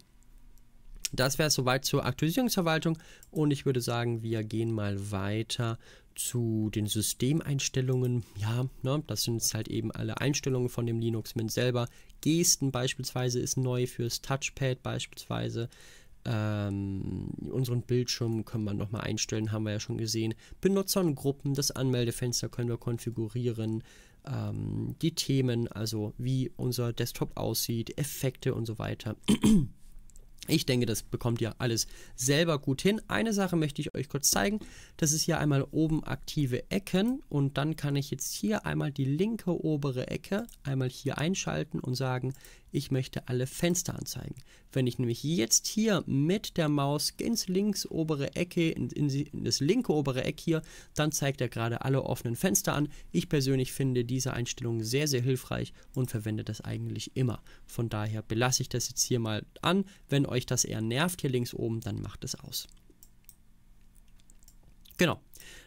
Das wäre es soweit zur Aktualisierungsverwaltung und ich würde sagen, wir gehen mal weiter zu den Systemeinstellungen. Ja, ne, das sind halt eben alle Einstellungen von dem Linux Mint selber. Gesten beispielsweise ist neu fürs Touchpad beispielsweise ähm, unseren Bildschirm können wir nochmal einstellen, haben wir ja schon gesehen. Benutzergruppen, das Anmeldefenster können wir konfigurieren, ähm, die Themen, also wie unser Desktop aussieht, Effekte und so weiter. Ich denke, das bekommt ihr alles selber gut hin. Eine Sache möchte ich euch kurz zeigen. Das ist hier einmal oben aktive Ecken und dann kann ich jetzt hier einmal die linke obere Ecke einmal hier einschalten und sagen, ich möchte alle Fenster anzeigen. Wenn ich nämlich jetzt hier mit der Maus ins links obere Ecke, in, in, das linke obere Eck hier, dann zeigt er gerade alle offenen Fenster an. Ich persönlich finde diese Einstellung sehr, sehr hilfreich und verwende das eigentlich immer. Von daher belasse ich das jetzt hier mal an. Wenn euch das eher nervt hier links oben, dann macht es aus. Genau,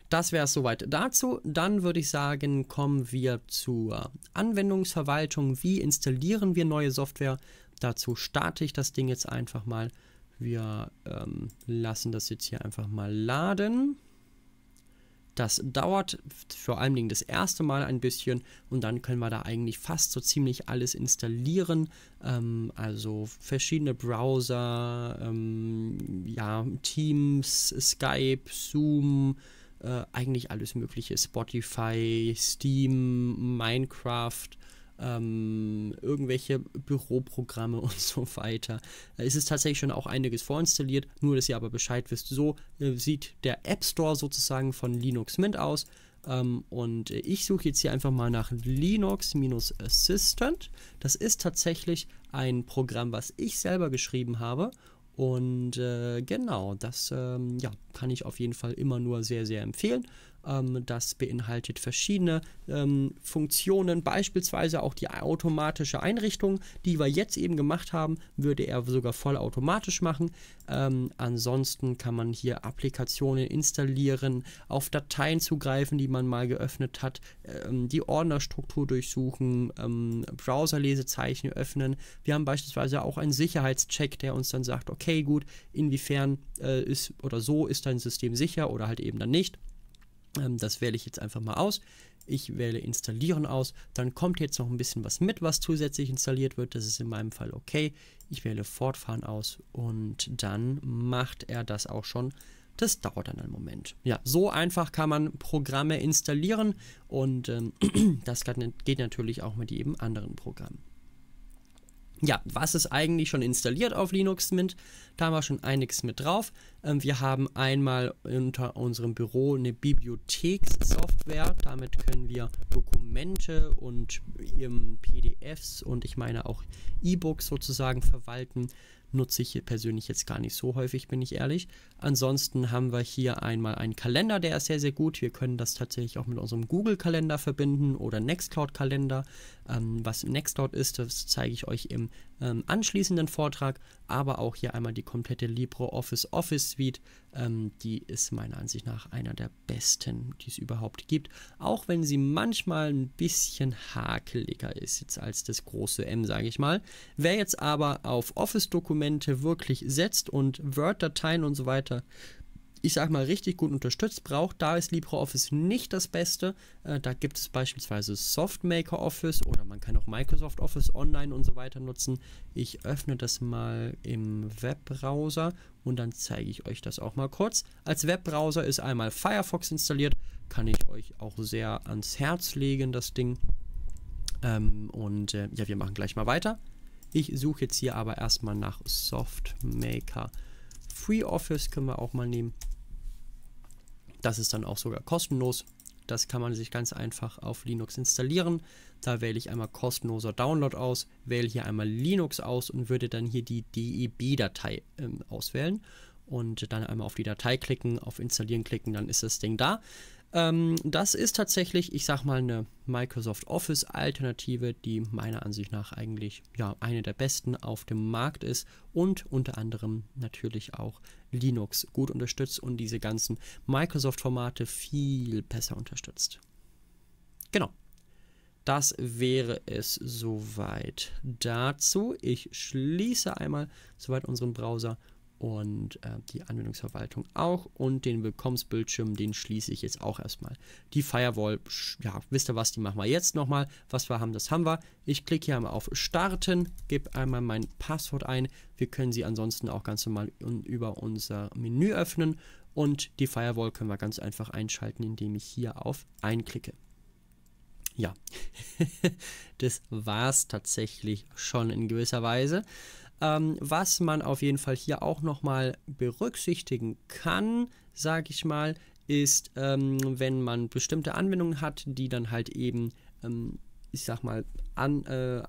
das wäre es soweit dazu. Dann würde ich sagen, kommen wir zur Anwendungsverwaltung. Wie installieren wir neue Software? Dazu starte ich das Ding jetzt einfach mal. Wir ähm, lassen das jetzt hier einfach mal laden. Das dauert vor allen Dingen das erste Mal ein bisschen und dann können wir da eigentlich fast so ziemlich alles installieren. Ähm, also verschiedene Browser, ähm, ja, Teams, Skype, Zoom, äh, eigentlich alles Mögliche. Spotify, Steam, Minecraft, ähm, irgendwelche Büroprogramme (laughs) und so weiter. Äh, es ist tatsächlich schon auch einiges vorinstalliert, nur dass ihr aber Bescheid wisst. So äh, sieht der App Store sozusagen von Linux Mint aus. Ähm, und äh, ich suche jetzt hier einfach mal nach Linux-Assistant. Das ist tatsächlich ein Programm, was ich selber geschrieben habe und äh, genau, das ähm, ja, kann ich auf jeden Fall immer nur sehr, sehr empfehlen. Ähm, das beinhaltet verschiedene ähm, Funktionen, beispielsweise auch die automatische Einrichtung, die wir jetzt eben gemacht haben, würde er sogar vollautomatisch machen. Ähm, ansonsten kann man hier Applikationen installieren, auf Dateien zugreifen, die man mal geöffnet hat, die Ordnerstruktur durchsuchen, Browserlesezeichen öffnen. Wir haben beispielsweise auch einen Sicherheitscheck, der uns dann sagt, okay, gut, inwiefern äh, ist oder so ist dein System sicher oder halt eben dann nicht. Ähm, das wähle ich jetzt einfach mal aus. Ich wähle installieren aus. Dann kommt jetzt noch ein bisschen was mit, was zusätzlich installiert wird. Das ist in meinem Fall okay. Ich wähle fortfahren aus und dann macht er das auch schon. Das dauert dann einen Moment. Ja, so einfach kann man Programme installieren und ähm, (clears throat) das geht natürlich auch mit jedem anderen Programm ja, was ist eigentlich schon installiert auf Linux Mint? Da haben wir schon einiges mit drauf. Ähm, wir haben einmal unter unserem Büro eine Bibliothekssoftware. Damit können wir Dokumente und ähm, PDFs und ich meine auch E-Books sozusagen verwalten nutze ich hier persönlich jetzt gar nicht so häufig, bin ich ehrlich. Ansonsten haben wir hier einmal einen Kalender, der ist sehr, sehr gut. Wir können das tatsächlich auch mit unserem Google-Kalender verbinden oder Nextcloud-Kalender. Ähm, was Nextcloud ist, das zeige ich euch im ähm, anschließenden Vortrag. Aber auch hier einmal die komplette LibreOffice Office Suite ähm, die ist meiner Ansicht nach einer der besten, die es überhaupt gibt. Auch wenn sie manchmal ein bisschen hakeliger ist jetzt als das große M, sage ich mal. Wer jetzt aber auf Office-Dokumente wirklich setzt und Word-Dateien und so weiter ich sag mal, richtig gut unterstützt braucht. Da ist LibreOffice nicht das Beste. Äh, da gibt es beispielsweise SoftMaker Office oder man kann auch Microsoft Office Online und so weiter nutzen. Ich öffne das mal im Webbrowser und dann zeige ich euch das auch mal kurz. Als Webbrowser ist einmal Firefox installiert. Kann ich euch auch sehr ans Herz legen, das Ding. Ähm, und äh, ja, wir machen gleich mal weiter. Ich suche jetzt hier aber erstmal nach SoftMaker. FreeOffice können wir auch mal nehmen. Das ist dann auch sogar kostenlos. Das kann man sich ganz einfach auf Linux installieren. Da wähle ich einmal kostenloser Download aus, wähle hier einmal Linux aus und würde dann hier die DEB-Datei äh, auswählen. Und dann einmal auf die Datei klicken, auf Installieren klicken, dann ist das Ding da. Ähm, das ist tatsächlich, ich sag mal, eine Microsoft Office-Alternative, die meiner Ansicht nach eigentlich ja, eine der besten auf dem Markt ist und unter anderem natürlich auch Linux gut unterstützt und diese ganzen Microsoft-Formate viel besser unterstützt. Genau. Das wäre es soweit dazu. Ich schließe einmal soweit unseren Browser und äh, die Anwendungsverwaltung auch und den Willkommensbildschirm, den schließe ich jetzt auch erstmal. Die Firewall, ja, wisst ihr was, die machen wir jetzt nochmal. Was wir haben, das haben wir. Ich klicke hier einmal auf Starten, gebe einmal mein Passwort ein. Wir können sie ansonsten auch ganz normal über unser Menü öffnen und die Firewall können wir ganz einfach einschalten, indem ich hier auf Einklicke. Ja, (laughs) das war es tatsächlich schon in gewisser Weise. Ähm, was man auf jeden Fall hier auch nochmal berücksichtigen kann, sage ich mal, ist, ähm, wenn man bestimmte Anwendungen hat, die dann halt eben, ähm, ich sag mal, an, äh,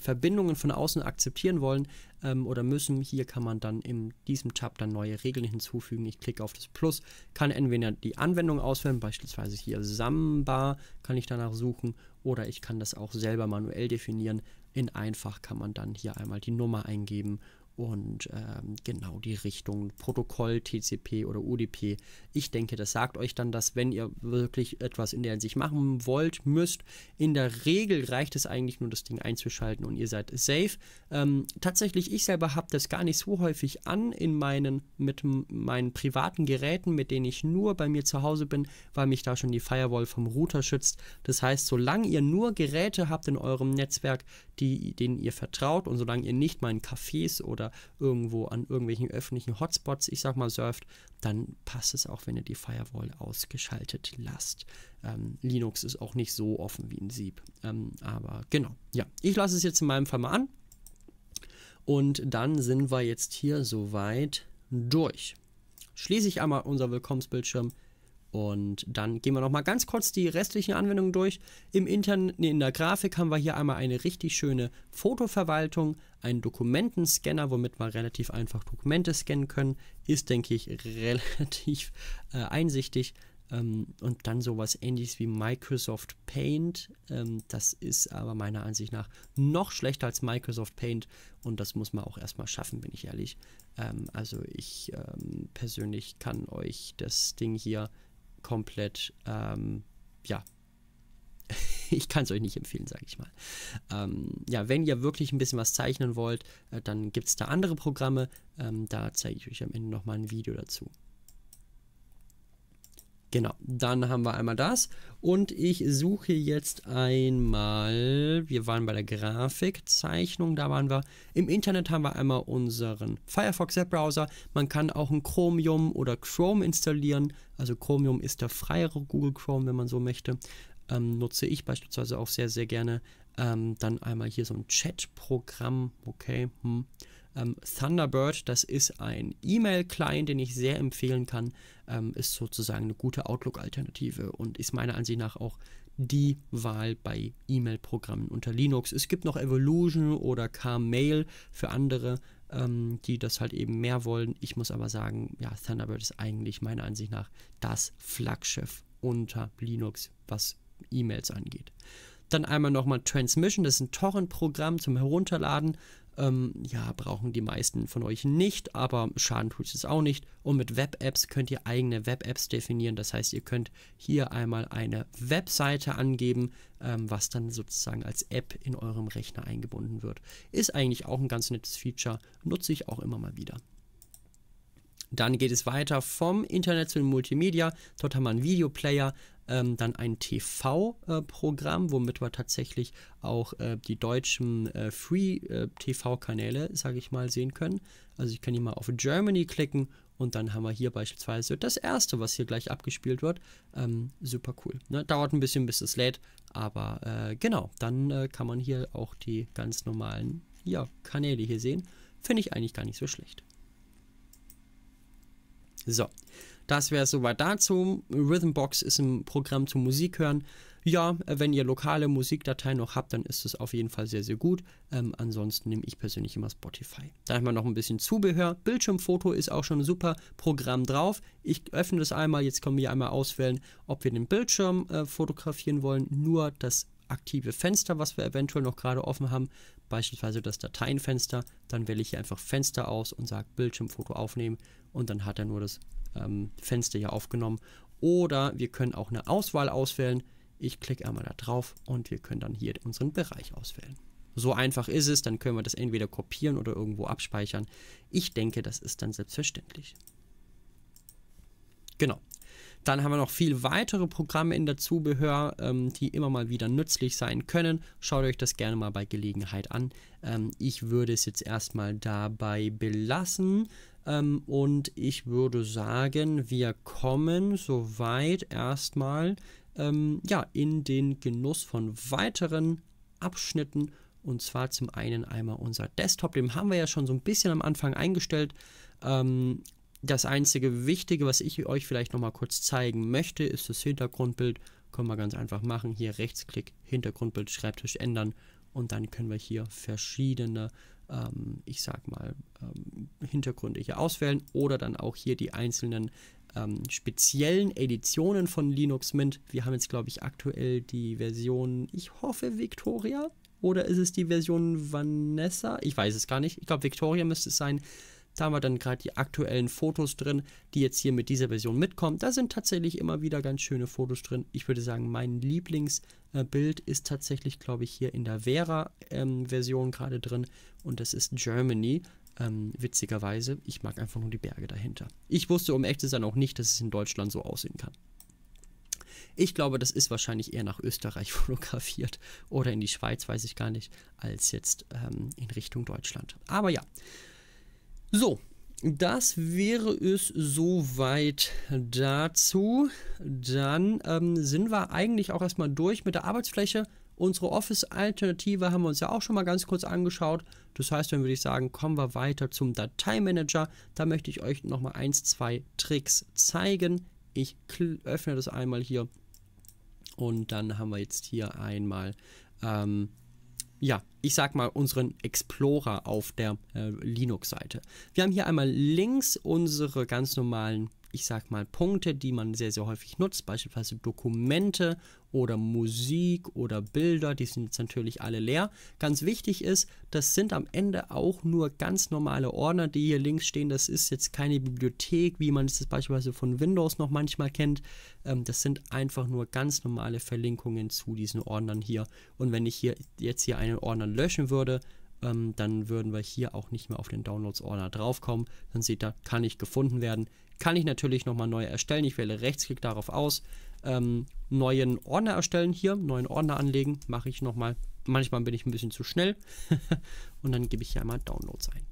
Verbindungen von außen akzeptieren wollen ähm, oder müssen. Hier kann man dann in diesem Tab dann neue Regeln hinzufügen. Ich klicke auf das Plus, kann entweder die Anwendung auswählen, beispielsweise hier Samba kann ich danach suchen oder ich kann das auch selber manuell definieren, in einfach kann man dann hier einmal die Nummer eingeben und ähm, genau die Richtung Protokoll, TCP oder UDP. Ich denke, das sagt euch dann, dass wenn ihr wirklich etwas in der Hinsicht machen wollt, müsst, in der Regel reicht es eigentlich nur, das Ding einzuschalten und ihr seid safe. Ähm, tatsächlich, ich selber habe das gar nicht so häufig an in meinen, mit meinen privaten Geräten, mit denen ich nur bei mir zu Hause bin, weil mich da schon die Firewall vom Router schützt. Das heißt, solange ihr nur Geräte habt in eurem Netzwerk, die, denen ihr vertraut und solange ihr nicht mal in Cafés oder oder irgendwo an irgendwelchen öffentlichen Hotspots, ich sag mal, surft, dann passt es auch, wenn ihr die Firewall ausgeschaltet lasst. Ähm, Linux ist auch nicht so offen wie ein Sieb. Ähm, aber genau, ja. Ich lasse es jetzt in meinem Fall mal an. Und dann sind wir jetzt hier soweit durch. Schließe ich einmal unser Willkommensbildschirm, und dann gehen wir noch mal ganz kurz die restlichen Anwendungen durch. Im Internet, in der Grafik haben wir hier einmal eine richtig schöne Fotoverwaltung, einen Dokumentenscanner, womit wir relativ einfach Dokumente scannen können. Ist, denke ich, (laughs) relativ äh, einsichtig. Ähm, und dann sowas ähnliches wie Microsoft Paint. Ähm, das ist aber meiner Ansicht nach noch schlechter als Microsoft Paint. Und das muss man auch erstmal schaffen, bin ich ehrlich. Ähm, also ich ähm, persönlich kann euch das Ding hier komplett, ähm, ja, (laughs) ich kann es euch nicht empfehlen, sage ich mal. Ähm, ja, wenn ihr wirklich ein bisschen was zeichnen wollt, äh, dann gibt es da andere Programme. Ähm, da zeige ich euch am Ende nochmal ein Video dazu. Genau, dann haben wir einmal das. Und ich suche jetzt einmal, wir waren bei der Grafikzeichnung, da waren wir. Im Internet haben wir einmal unseren Firefox Webbrowser. Man kann auch ein Chromium oder Chrome installieren. Also Chromium ist der freiere Google Chrome, wenn man so möchte. Ähm, nutze ich beispielsweise auch sehr, sehr gerne. Ähm, dann einmal hier so ein Chat-Programm. Okay, hm. Ähm, Thunderbird, das ist ein E-Mail-Client, den ich sehr empfehlen kann, ähm, ist sozusagen eine gute Outlook-Alternative und ist meiner Ansicht nach auch die Wahl bei E-Mail-Programmen unter Linux. Es gibt noch Evolution oder K-Mail für andere, ähm, die das halt eben mehr wollen. Ich muss aber sagen, ja, Thunderbird ist eigentlich meiner Ansicht nach das Flaggschiff unter Linux, was E-Mails angeht. Dann einmal nochmal Transmission, das ist ein Torrent-Programm zum Herunterladen. Ähm, ja, brauchen die meisten von euch nicht, aber Schaden tut es auch nicht. Und mit Web-Apps könnt ihr eigene Web-Apps definieren. Das heißt, ihr könnt hier einmal eine Webseite angeben, ähm, was dann sozusagen als App in eurem Rechner eingebunden wird. Ist eigentlich auch ein ganz nettes Feature, nutze ich auch immer mal wieder. Dann geht es weiter vom Internet zu den Multimedia. Dort haben wir einen Videoplayer, ähm, dann ein TV-Programm, womit wir tatsächlich auch äh, die deutschen äh, Free-TV-Kanäle, sage ich mal, sehen können. Also ich kann hier mal auf Germany klicken und dann haben wir hier beispielsweise das erste, was hier gleich abgespielt wird. Ähm, super cool. Ne? Dauert ein bisschen, bis es lädt, aber äh, genau, dann äh, kann man hier auch die ganz normalen ja, Kanäle hier sehen. Finde ich eigentlich gar nicht so schlecht. So, das wäre soweit dazu. Rhythmbox ist ein Programm zum Musik hören. Ja, wenn ihr lokale Musikdateien noch habt, dann ist es auf jeden Fall sehr, sehr gut. Ähm, ansonsten nehme ich persönlich immer Spotify. Da haben wir noch ein bisschen Zubehör. Bildschirmfoto ist auch schon ein super Programm drauf. Ich öffne das einmal. Jetzt können wir einmal auswählen, ob wir den Bildschirm äh, fotografieren wollen. Nur das aktive Fenster, was wir eventuell noch gerade offen haben, beispielsweise das Dateienfenster, dann wähle ich hier einfach Fenster aus und sage Bildschirmfoto aufnehmen und dann hat er nur das ähm, Fenster hier aufgenommen. Oder wir können auch eine Auswahl auswählen. Ich klicke einmal da drauf und wir können dann hier unseren Bereich auswählen. So einfach ist es, dann können wir das entweder kopieren oder irgendwo abspeichern. Ich denke, das ist dann selbstverständlich. Genau, dann haben wir noch viel weitere Programme in der Zubehör, ähm, die immer mal wieder nützlich sein können. Schaut euch das gerne mal bei Gelegenheit an. Ähm, ich würde es jetzt erstmal dabei belassen. Ähm, und ich würde sagen, wir kommen soweit erstmal ähm, ja, in den Genuss von weiteren Abschnitten. Und zwar zum einen einmal unser Desktop, Den haben wir ja schon so ein bisschen am Anfang eingestellt. Ähm, das einzige Wichtige, was ich euch vielleicht nochmal kurz zeigen möchte, ist das Hintergrundbild. Können wir ganz einfach machen. Hier Rechtsklick, Hintergrundbild, Schreibtisch ändern. Und dann können wir hier verschiedene, ähm, ich sag mal, ähm, Hintergründe hier auswählen. Oder dann auch hier die einzelnen ähm, speziellen Editionen von Linux Mint. Wir haben jetzt, glaube ich, aktuell die Version, ich hoffe, Victoria. Oder ist es die Version Vanessa? Ich weiß es gar nicht. Ich glaube, Victoria müsste es sein. Da haben wir dann gerade die aktuellen Fotos drin, die jetzt hier mit dieser Version mitkommen. Da sind tatsächlich immer wieder ganz schöne Fotos drin. Ich würde sagen, mein Lieblingsbild ist tatsächlich, glaube ich, hier in der Vera-Version ähm, gerade drin. Und das ist Germany. Ähm, witzigerweise, ich mag einfach nur die Berge dahinter. Ich wusste, um echtes dann auch nicht, dass es in Deutschland so aussehen kann. Ich glaube, das ist wahrscheinlich eher nach Österreich (laughs) fotografiert oder in die Schweiz, weiß ich gar nicht, als jetzt ähm, in Richtung Deutschland. Aber ja, so, das wäre es soweit dazu. Dann ähm, sind wir eigentlich auch erstmal durch mit der Arbeitsfläche. Unsere Office-Alternative haben wir uns ja auch schon mal ganz kurz angeschaut. Das heißt, dann würde ich sagen, kommen wir weiter zum Dateimanager. Da möchte ich euch nochmal ein, zwei Tricks zeigen. Ich öffne das einmal hier und dann haben wir jetzt hier einmal ähm, ja, ich sag mal, unseren Explorer auf der äh, Linux-Seite. Wir haben hier einmal links unsere ganz normalen ich sag mal, Punkte, die man sehr, sehr häufig nutzt, beispielsweise Dokumente oder Musik oder Bilder, die sind jetzt natürlich alle leer. Ganz wichtig ist, das sind am Ende auch nur ganz normale Ordner, die hier links stehen. Das ist jetzt keine Bibliothek, wie man es beispielsweise von Windows noch manchmal kennt. Ähm, das sind einfach nur ganz normale Verlinkungen zu diesen Ordnern hier. Und wenn ich hier jetzt hier einen Ordner löschen würde, ähm, dann würden wir hier auch nicht mehr auf den Downloads-Ordner draufkommen. Dann seht ihr, kann ich gefunden werden kann ich natürlich nochmal neu erstellen. Ich wähle Rechtsklick darauf aus, ähm, neuen Ordner erstellen hier, neuen Ordner anlegen, mache ich nochmal. Manchmal bin ich ein bisschen zu schnell (laughs) und dann gebe ich hier einmal Downloads ein.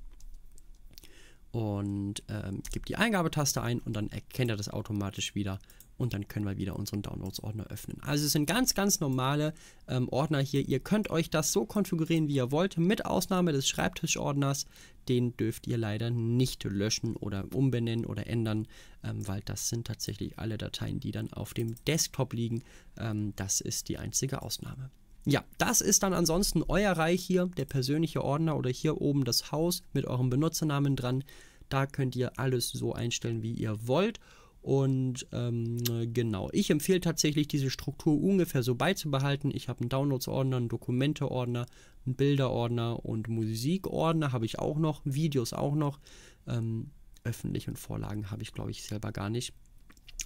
Und ähm, gebe die Eingabetaste ein und dann erkennt er das automatisch wieder und dann können wir wieder unseren Downloads-Ordner öffnen. Also es sind ganz, ganz normale ähm, Ordner hier. Ihr könnt euch das so konfigurieren, wie ihr wollt, mit Ausnahme des Schreibtischordners. Den dürft ihr leider nicht löschen oder umbenennen oder ändern, ähm, weil das sind tatsächlich alle Dateien, die dann auf dem Desktop liegen. Ähm, das ist die einzige Ausnahme. Ja, das ist dann ansonsten euer Reich hier, der persönliche Ordner oder hier oben das Haus mit eurem Benutzernamen dran. Da könnt ihr alles so einstellen, wie ihr wollt. Und ähm, genau, ich empfehle tatsächlich diese Struktur ungefähr so beizubehalten. Ich habe einen Downloads-Ordner, einen Dokumente-Ordner, einen Bilder-Ordner und Musik-Ordner habe ich auch noch, Videos auch noch. Ähm, öffentlich und Vorlagen habe ich, glaube ich, selber gar nicht.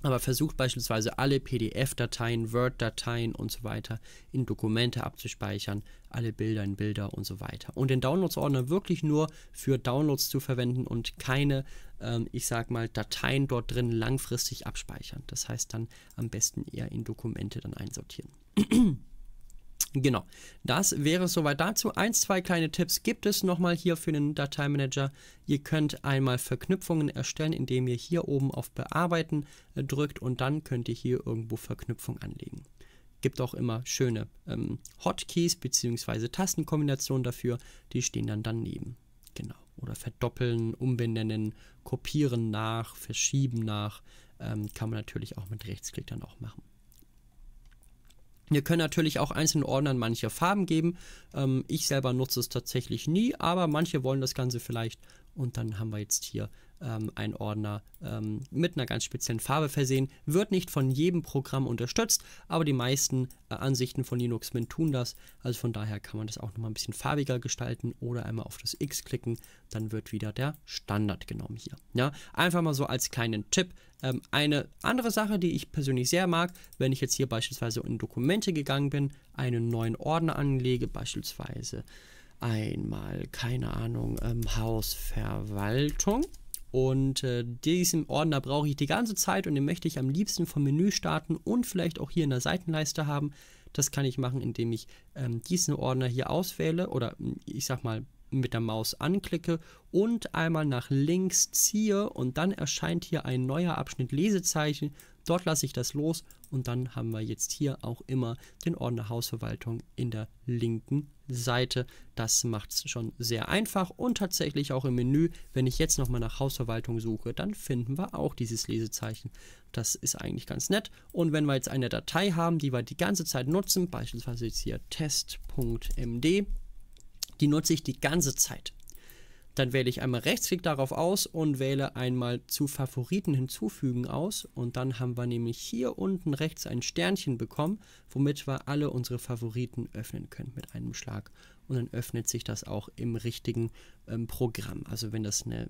Aber versucht beispielsweise alle PDF-Dateien, Word-Dateien und so weiter in Dokumente abzuspeichern, alle Bilder in Bilder und so weiter. Und den Downloads-Ordner wirklich nur für Downloads zu verwenden und keine, ähm, ich sag mal, Dateien dort drin langfristig abspeichern. Das heißt dann am besten eher in Dokumente dann einsortieren. Genau, das wäre es soweit dazu. Eins, zwei kleine Tipps gibt es nochmal hier für den Dateimanager. Ihr könnt einmal Verknüpfungen erstellen, indem ihr hier oben auf Bearbeiten äh, drückt und dann könnt ihr hier irgendwo Verknüpfung anlegen. Gibt auch immer schöne ähm, Hotkeys bzw. Tastenkombinationen dafür, die stehen dann daneben. Genau. Oder verdoppeln, umbenennen, kopieren nach, verschieben nach, ähm, kann man natürlich auch mit Rechtsklick dann auch machen. Ihr könnt natürlich auch einzelnen Ordnern manche Farben geben. Ähm, ich selber nutze es tatsächlich nie, aber manche wollen das Ganze vielleicht. Und dann haben wir jetzt hier ähm, einen Ordner ähm, mit einer ganz speziellen Farbe versehen. Wird nicht von jedem Programm unterstützt, aber die meisten äh, Ansichten von Linux Mint tun das. Also von daher kann man das auch nochmal ein bisschen farbiger gestalten oder einmal auf das X klicken, dann wird wieder der Standard genommen hier. Ja, einfach mal so als kleinen Tipp. Ähm, eine andere Sache, die ich persönlich sehr mag, wenn ich jetzt hier beispielsweise in Dokumente gegangen bin, einen neuen Ordner anlege, beispielsweise einmal, keine Ahnung, ähm, Hausverwaltung und äh, diesen Ordner brauche ich die ganze Zeit und den möchte ich am liebsten vom Menü starten und vielleicht auch hier in der Seitenleiste haben. Das kann ich machen, indem ich ähm, diesen Ordner hier auswähle oder ich sag mal mit der Maus anklicke und einmal nach links ziehe und dann erscheint hier ein neuer Abschnitt Lesezeichen Dort lasse ich das los und dann haben wir jetzt hier auch immer den Ordner Hausverwaltung in der linken Seite. Das macht es schon sehr einfach und tatsächlich auch im Menü, wenn ich jetzt nochmal nach Hausverwaltung suche, dann finden wir auch dieses Lesezeichen. Das ist eigentlich ganz nett. Und wenn wir jetzt eine Datei haben, die wir die ganze Zeit nutzen, beispielsweise jetzt hier test.md, die nutze ich die ganze Zeit. Dann wähle ich einmal Rechtsklick darauf aus und wähle einmal zu Favoriten hinzufügen aus. Und dann haben wir nämlich hier unten rechts ein Sternchen bekommen, womit wir alle unsere Favoriten öffnen können mit einem Schlag. Und dann öffnet sich das auch im richtigen ähm, Programm. Also wenn das ein äh,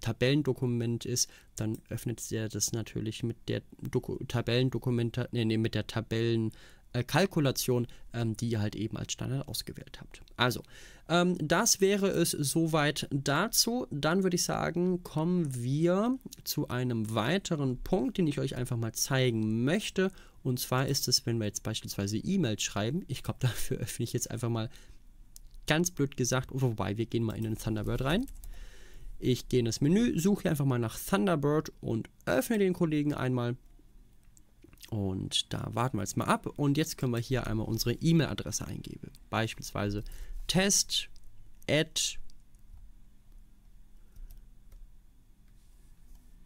Tabellendokument ist, dann öffnet der das natürlich mit der Doku Tabellendokumenta nee, nee, mit der Tabellen äh, Kalkulation, ähm, die ihr halt eben als Standard ausgewählt habt. Also, ähm, das wäre es soweit dazu. Dann würde ich sagen, kommen wir zu einem weiteren Punkt, den ich euch einfach mal zeigen möchte. Und zwar ist es, wenn wir jetzt beispielsweise E-Mails schreiben. Ich glaube, (laughs) dafür öffne ich jetzt einfach mal ganz blöd gesagt, oh, wobei wir gehen mal in den Thunderbird rein. Ich gehe in das Menü, suche einfach mal nach Thunderbird und öffne den Kollegen einmal. Und da warten wir jetzt mal ab. Und jetzt können wir hier einmal unsere E-Mail-Adresse eingeben. Beispielsweise test at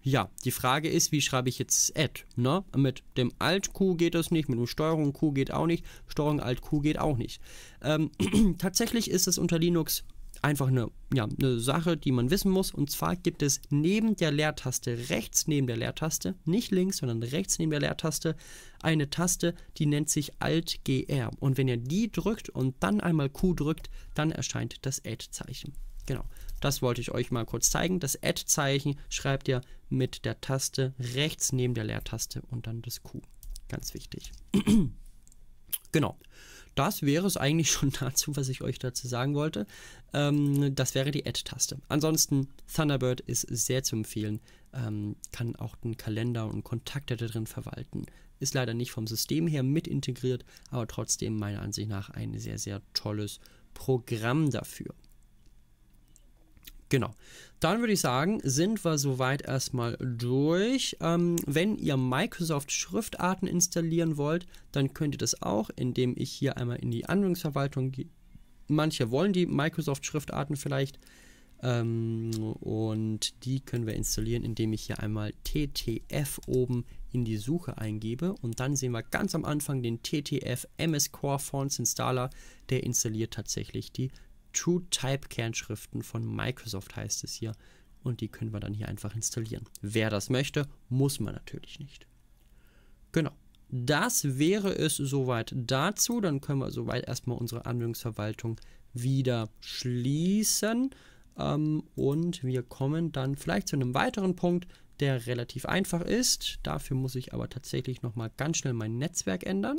Ja, die Frage ist, wie schreibe ich jetzt add? Ne? Mit dem Alt-Q geht das nicht, mit dem Steuerung-Q geht auch nicht, Steuerung Alt-Q geht auch nicht. Ähm, (clears throat) tatsächlich ist es unter Linux einfach eine, ja, eine Sache, die man wissen muss. Und zwar gibt es neben der Leertaste, rechts neben der Leertaste, nicht links, sondern rechts neben der Leertaste, eine Taste, die nennt sich Alt-GR. Und wenn ihr die drückt und dann einmal Q drückt, dann erscheint das Add-Zeichen. Genau, das wollte ich euch mal kurz zeigen. Das Add-Zeichen schreibt ihr mit der Taste rechts neben der Leertaste und dann das Q. Ganz wichtig. (clears throat) genau das wäre es eigentlich schon (laughs) dazu, was ich euch dazu sagen wollte. Ähm, das wäre die Add-Taste. Ansonsten, Thunderbird ist sehr zu empfehlen. Ähm, kann auch den Kalender und Kontakte da drin verwalten. Ist leider nicht vom System her mit integriert, aber trotzdem meiner Ansicht nach ein sehr, sehr tolles Programm dafür. Genau. Dann würde ich sagen, sind wir soweit erstmal durch. Ähm, wenn ihr Microsoft Schriftarten installieren wollt, dann könnt ihr das auch, indem ich hier einmal in die Anwendungsverwaltung gehe. Manche wollen die Microsoft Schriftarten vielleicht. Ähm, und die können wir installieren, indem ich hier einmal TTF oben in die Suche eingebe. Und dann sehen wir ganz am Anfang den TTF MS Core Fonts Installer. Der installiert tatsächlich die type kernschriften von Microsoft heißt es hier. Und die können wir dann hier einfach installieren. Wer das möchte, muss man natürlich nicht. Genau. Das wäre es soweit dazu. Dann können wir soweit erstmal unsere Anwendungsverwaltung wieder schließen. Ähm, und wir kommen dann vielleicht zu einem weiteren Punkt, der relativ einfach ist. Dafür muss ich aber tatsächlich nochmal ganz schnell mein Netzwerk ändern.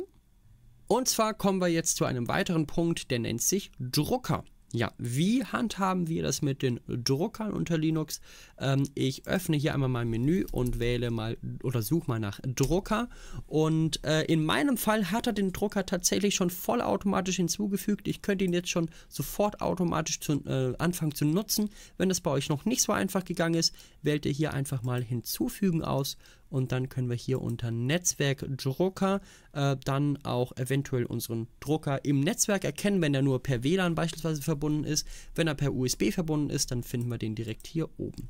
Und zwar kommen wir jetzt zu einem weiteren Punkt, der nennt sich Drucker. Ja, wie handhaben wir das mit den Druckern unter Linux? Ähm, ich öffne hier einmal mein Menü und wähle mal oder suche mal nach Drucker. Und äh, in meinem Fall hat er den Drucker tatsächlich schon vollautomatisch hinzugefügt. Ich könnte ihn jetzt schon sofort automatisch zu, äh, anfangen zu nutzen. Wenn das bei euch noch nicht so einfach gegangen ist, wählt ihr hier einfach mal hinzufügen aus und dann können wir hier unter Netzwerk Drucker äh, dann auch eventuell unseren Drucker im Netzwerk erkennen, wenn er nur per WLAN beispielsweise verbunden ist. Wenn er per USB verbunden ist, dann finden wir den direkt hier oben.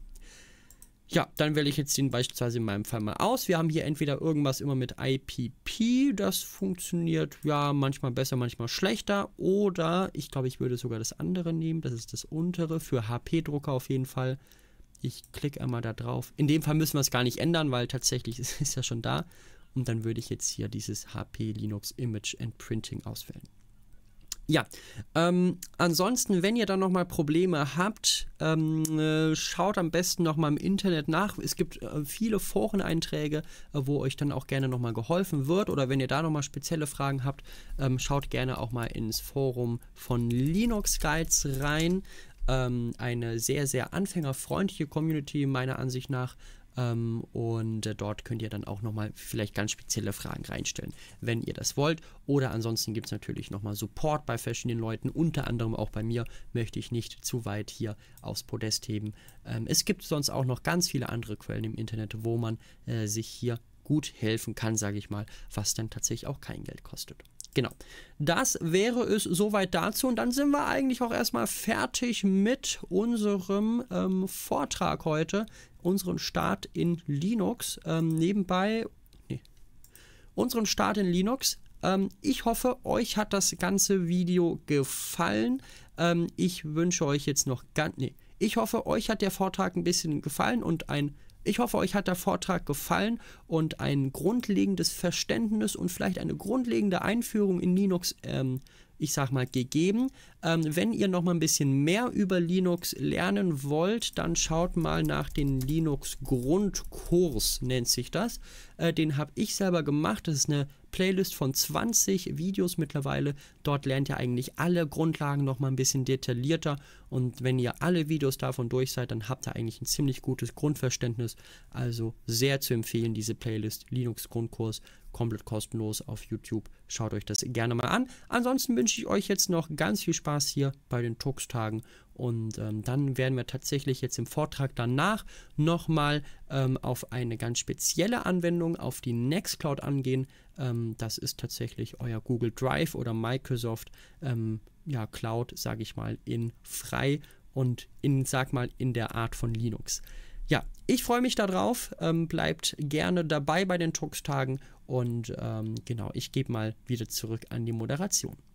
Ja, dann wähle ich jetzt den beispielsweise in meinem Fall mal aus. Wir haben hier entweder irgendwas immer mit IPP, das funktioniert ja manchmal besser, manchmal schlechter. Oder ich glaube, ich würde sogar das andere nehmen, das ist das untere, für HP-Drucker auf jeden Fall. Ich klicke einmal da drauf. In dem Fall müssen wir es gar nicht ändern, weil tatsächlich (laughs) ist es ja schon da. Und dann würde ich jetzt hier dieses HP Linux Image and Printing auswählen. Ja, ähm, ansonsten, wenn ihr dann nochmal Probleme habt, ähm, äh, schaut am besten nochmal im Internet nach. Es gibt äh, viele Foreneinträge, äh, wo euch dann auch gerne nochmal geholfen wird. Oder wenn ihr da nochmal spezielle Fragen habt, ähm, schaut gerne auch mal ins Forum von Linux Guides rein ähm, eine sehr, sehr anfängerfreundliche Community meiner Ansicht nach. Ähm, und äh, dort könnt ihr dann auch nochmal vielleicht ganz spezielle Fragen reinstellen, wenn ihr das wollt. Oder ansonsten gibt es natürlich nochmal Support bei verschiedenen Leuten, unter anderem auch bei mir. Möchte ich nicht zu weit hier aufs Podest heben. Ähm, es gibt sonst auch noch ganz viele andere Quellen im Internet, wo man äh, sich hier gut helfen kann, sage ich mal, was dann tatsächlich auch kein Geld kostet. Genau. Das wäre es soweit dazu. Und dann sind wir eigentlich auch erstmal fertig mit unserem ähm, Vortrag heute, unseren Start in Linux. Ähm, nebenbei, nee, unseren Start in Linux. Ähm, ich hoffe, euch hat das ganze Video gefallen. Ähm, ich wünsche euch jetzt noch ganz, nee, ich hoffe, euch hat der Vortrag ein bisschen gefallen und ein ich hoffe, euch hat der Vortrag gefallen und ein grundlegendes Verständnis und vielleicht eine grundlegende Einführung in Linux, ähm, ich sag mal, gegeben. Ähm, wenn ihr noch mal ein bisschen mehr über Linux lernen wollt, dann schaut mal nach dem Linux Grundkurs, nennt sich das. Äh, den habe ich selber gemacht. Das ist eine Playlist von 20 Videos mittlerweile. Dort lernt ihr eigentlich alle Grundlagen nochmal ein bisschen detaillierter. Und wenn ihr alle Videos davon durch seid, dann habt ihr eigentlich ein ziemlich gutes Grundverständnis. Also sehr zu empfehlen, diese Playlist Linux Grundkurs komplett kostenlos auf YouTube. Schaut euch das gerne mal an. Ansonsten wünsche ich euch jetzt noch ganz viel Spaß hier bei den Tux-Tagen und ähm, dann werden wir tatsächlich jetzt im Vortrag danach nochmal ähm, auf eine ganz spezielle Anwendung, auf die Nextcloud angehen. Ähm, das ist tatsächlich euer Google Drive oder Microsoft ähm, ja, Cloud, sage ich mal, in frei und in, sag mal, in der Art von Linux. Ja, ich freue mich darauf. Ähm, bleibt gerne dabei bei den Druckstagen und ähm, genau, ich gebe mal wieder zurück an die Moderation.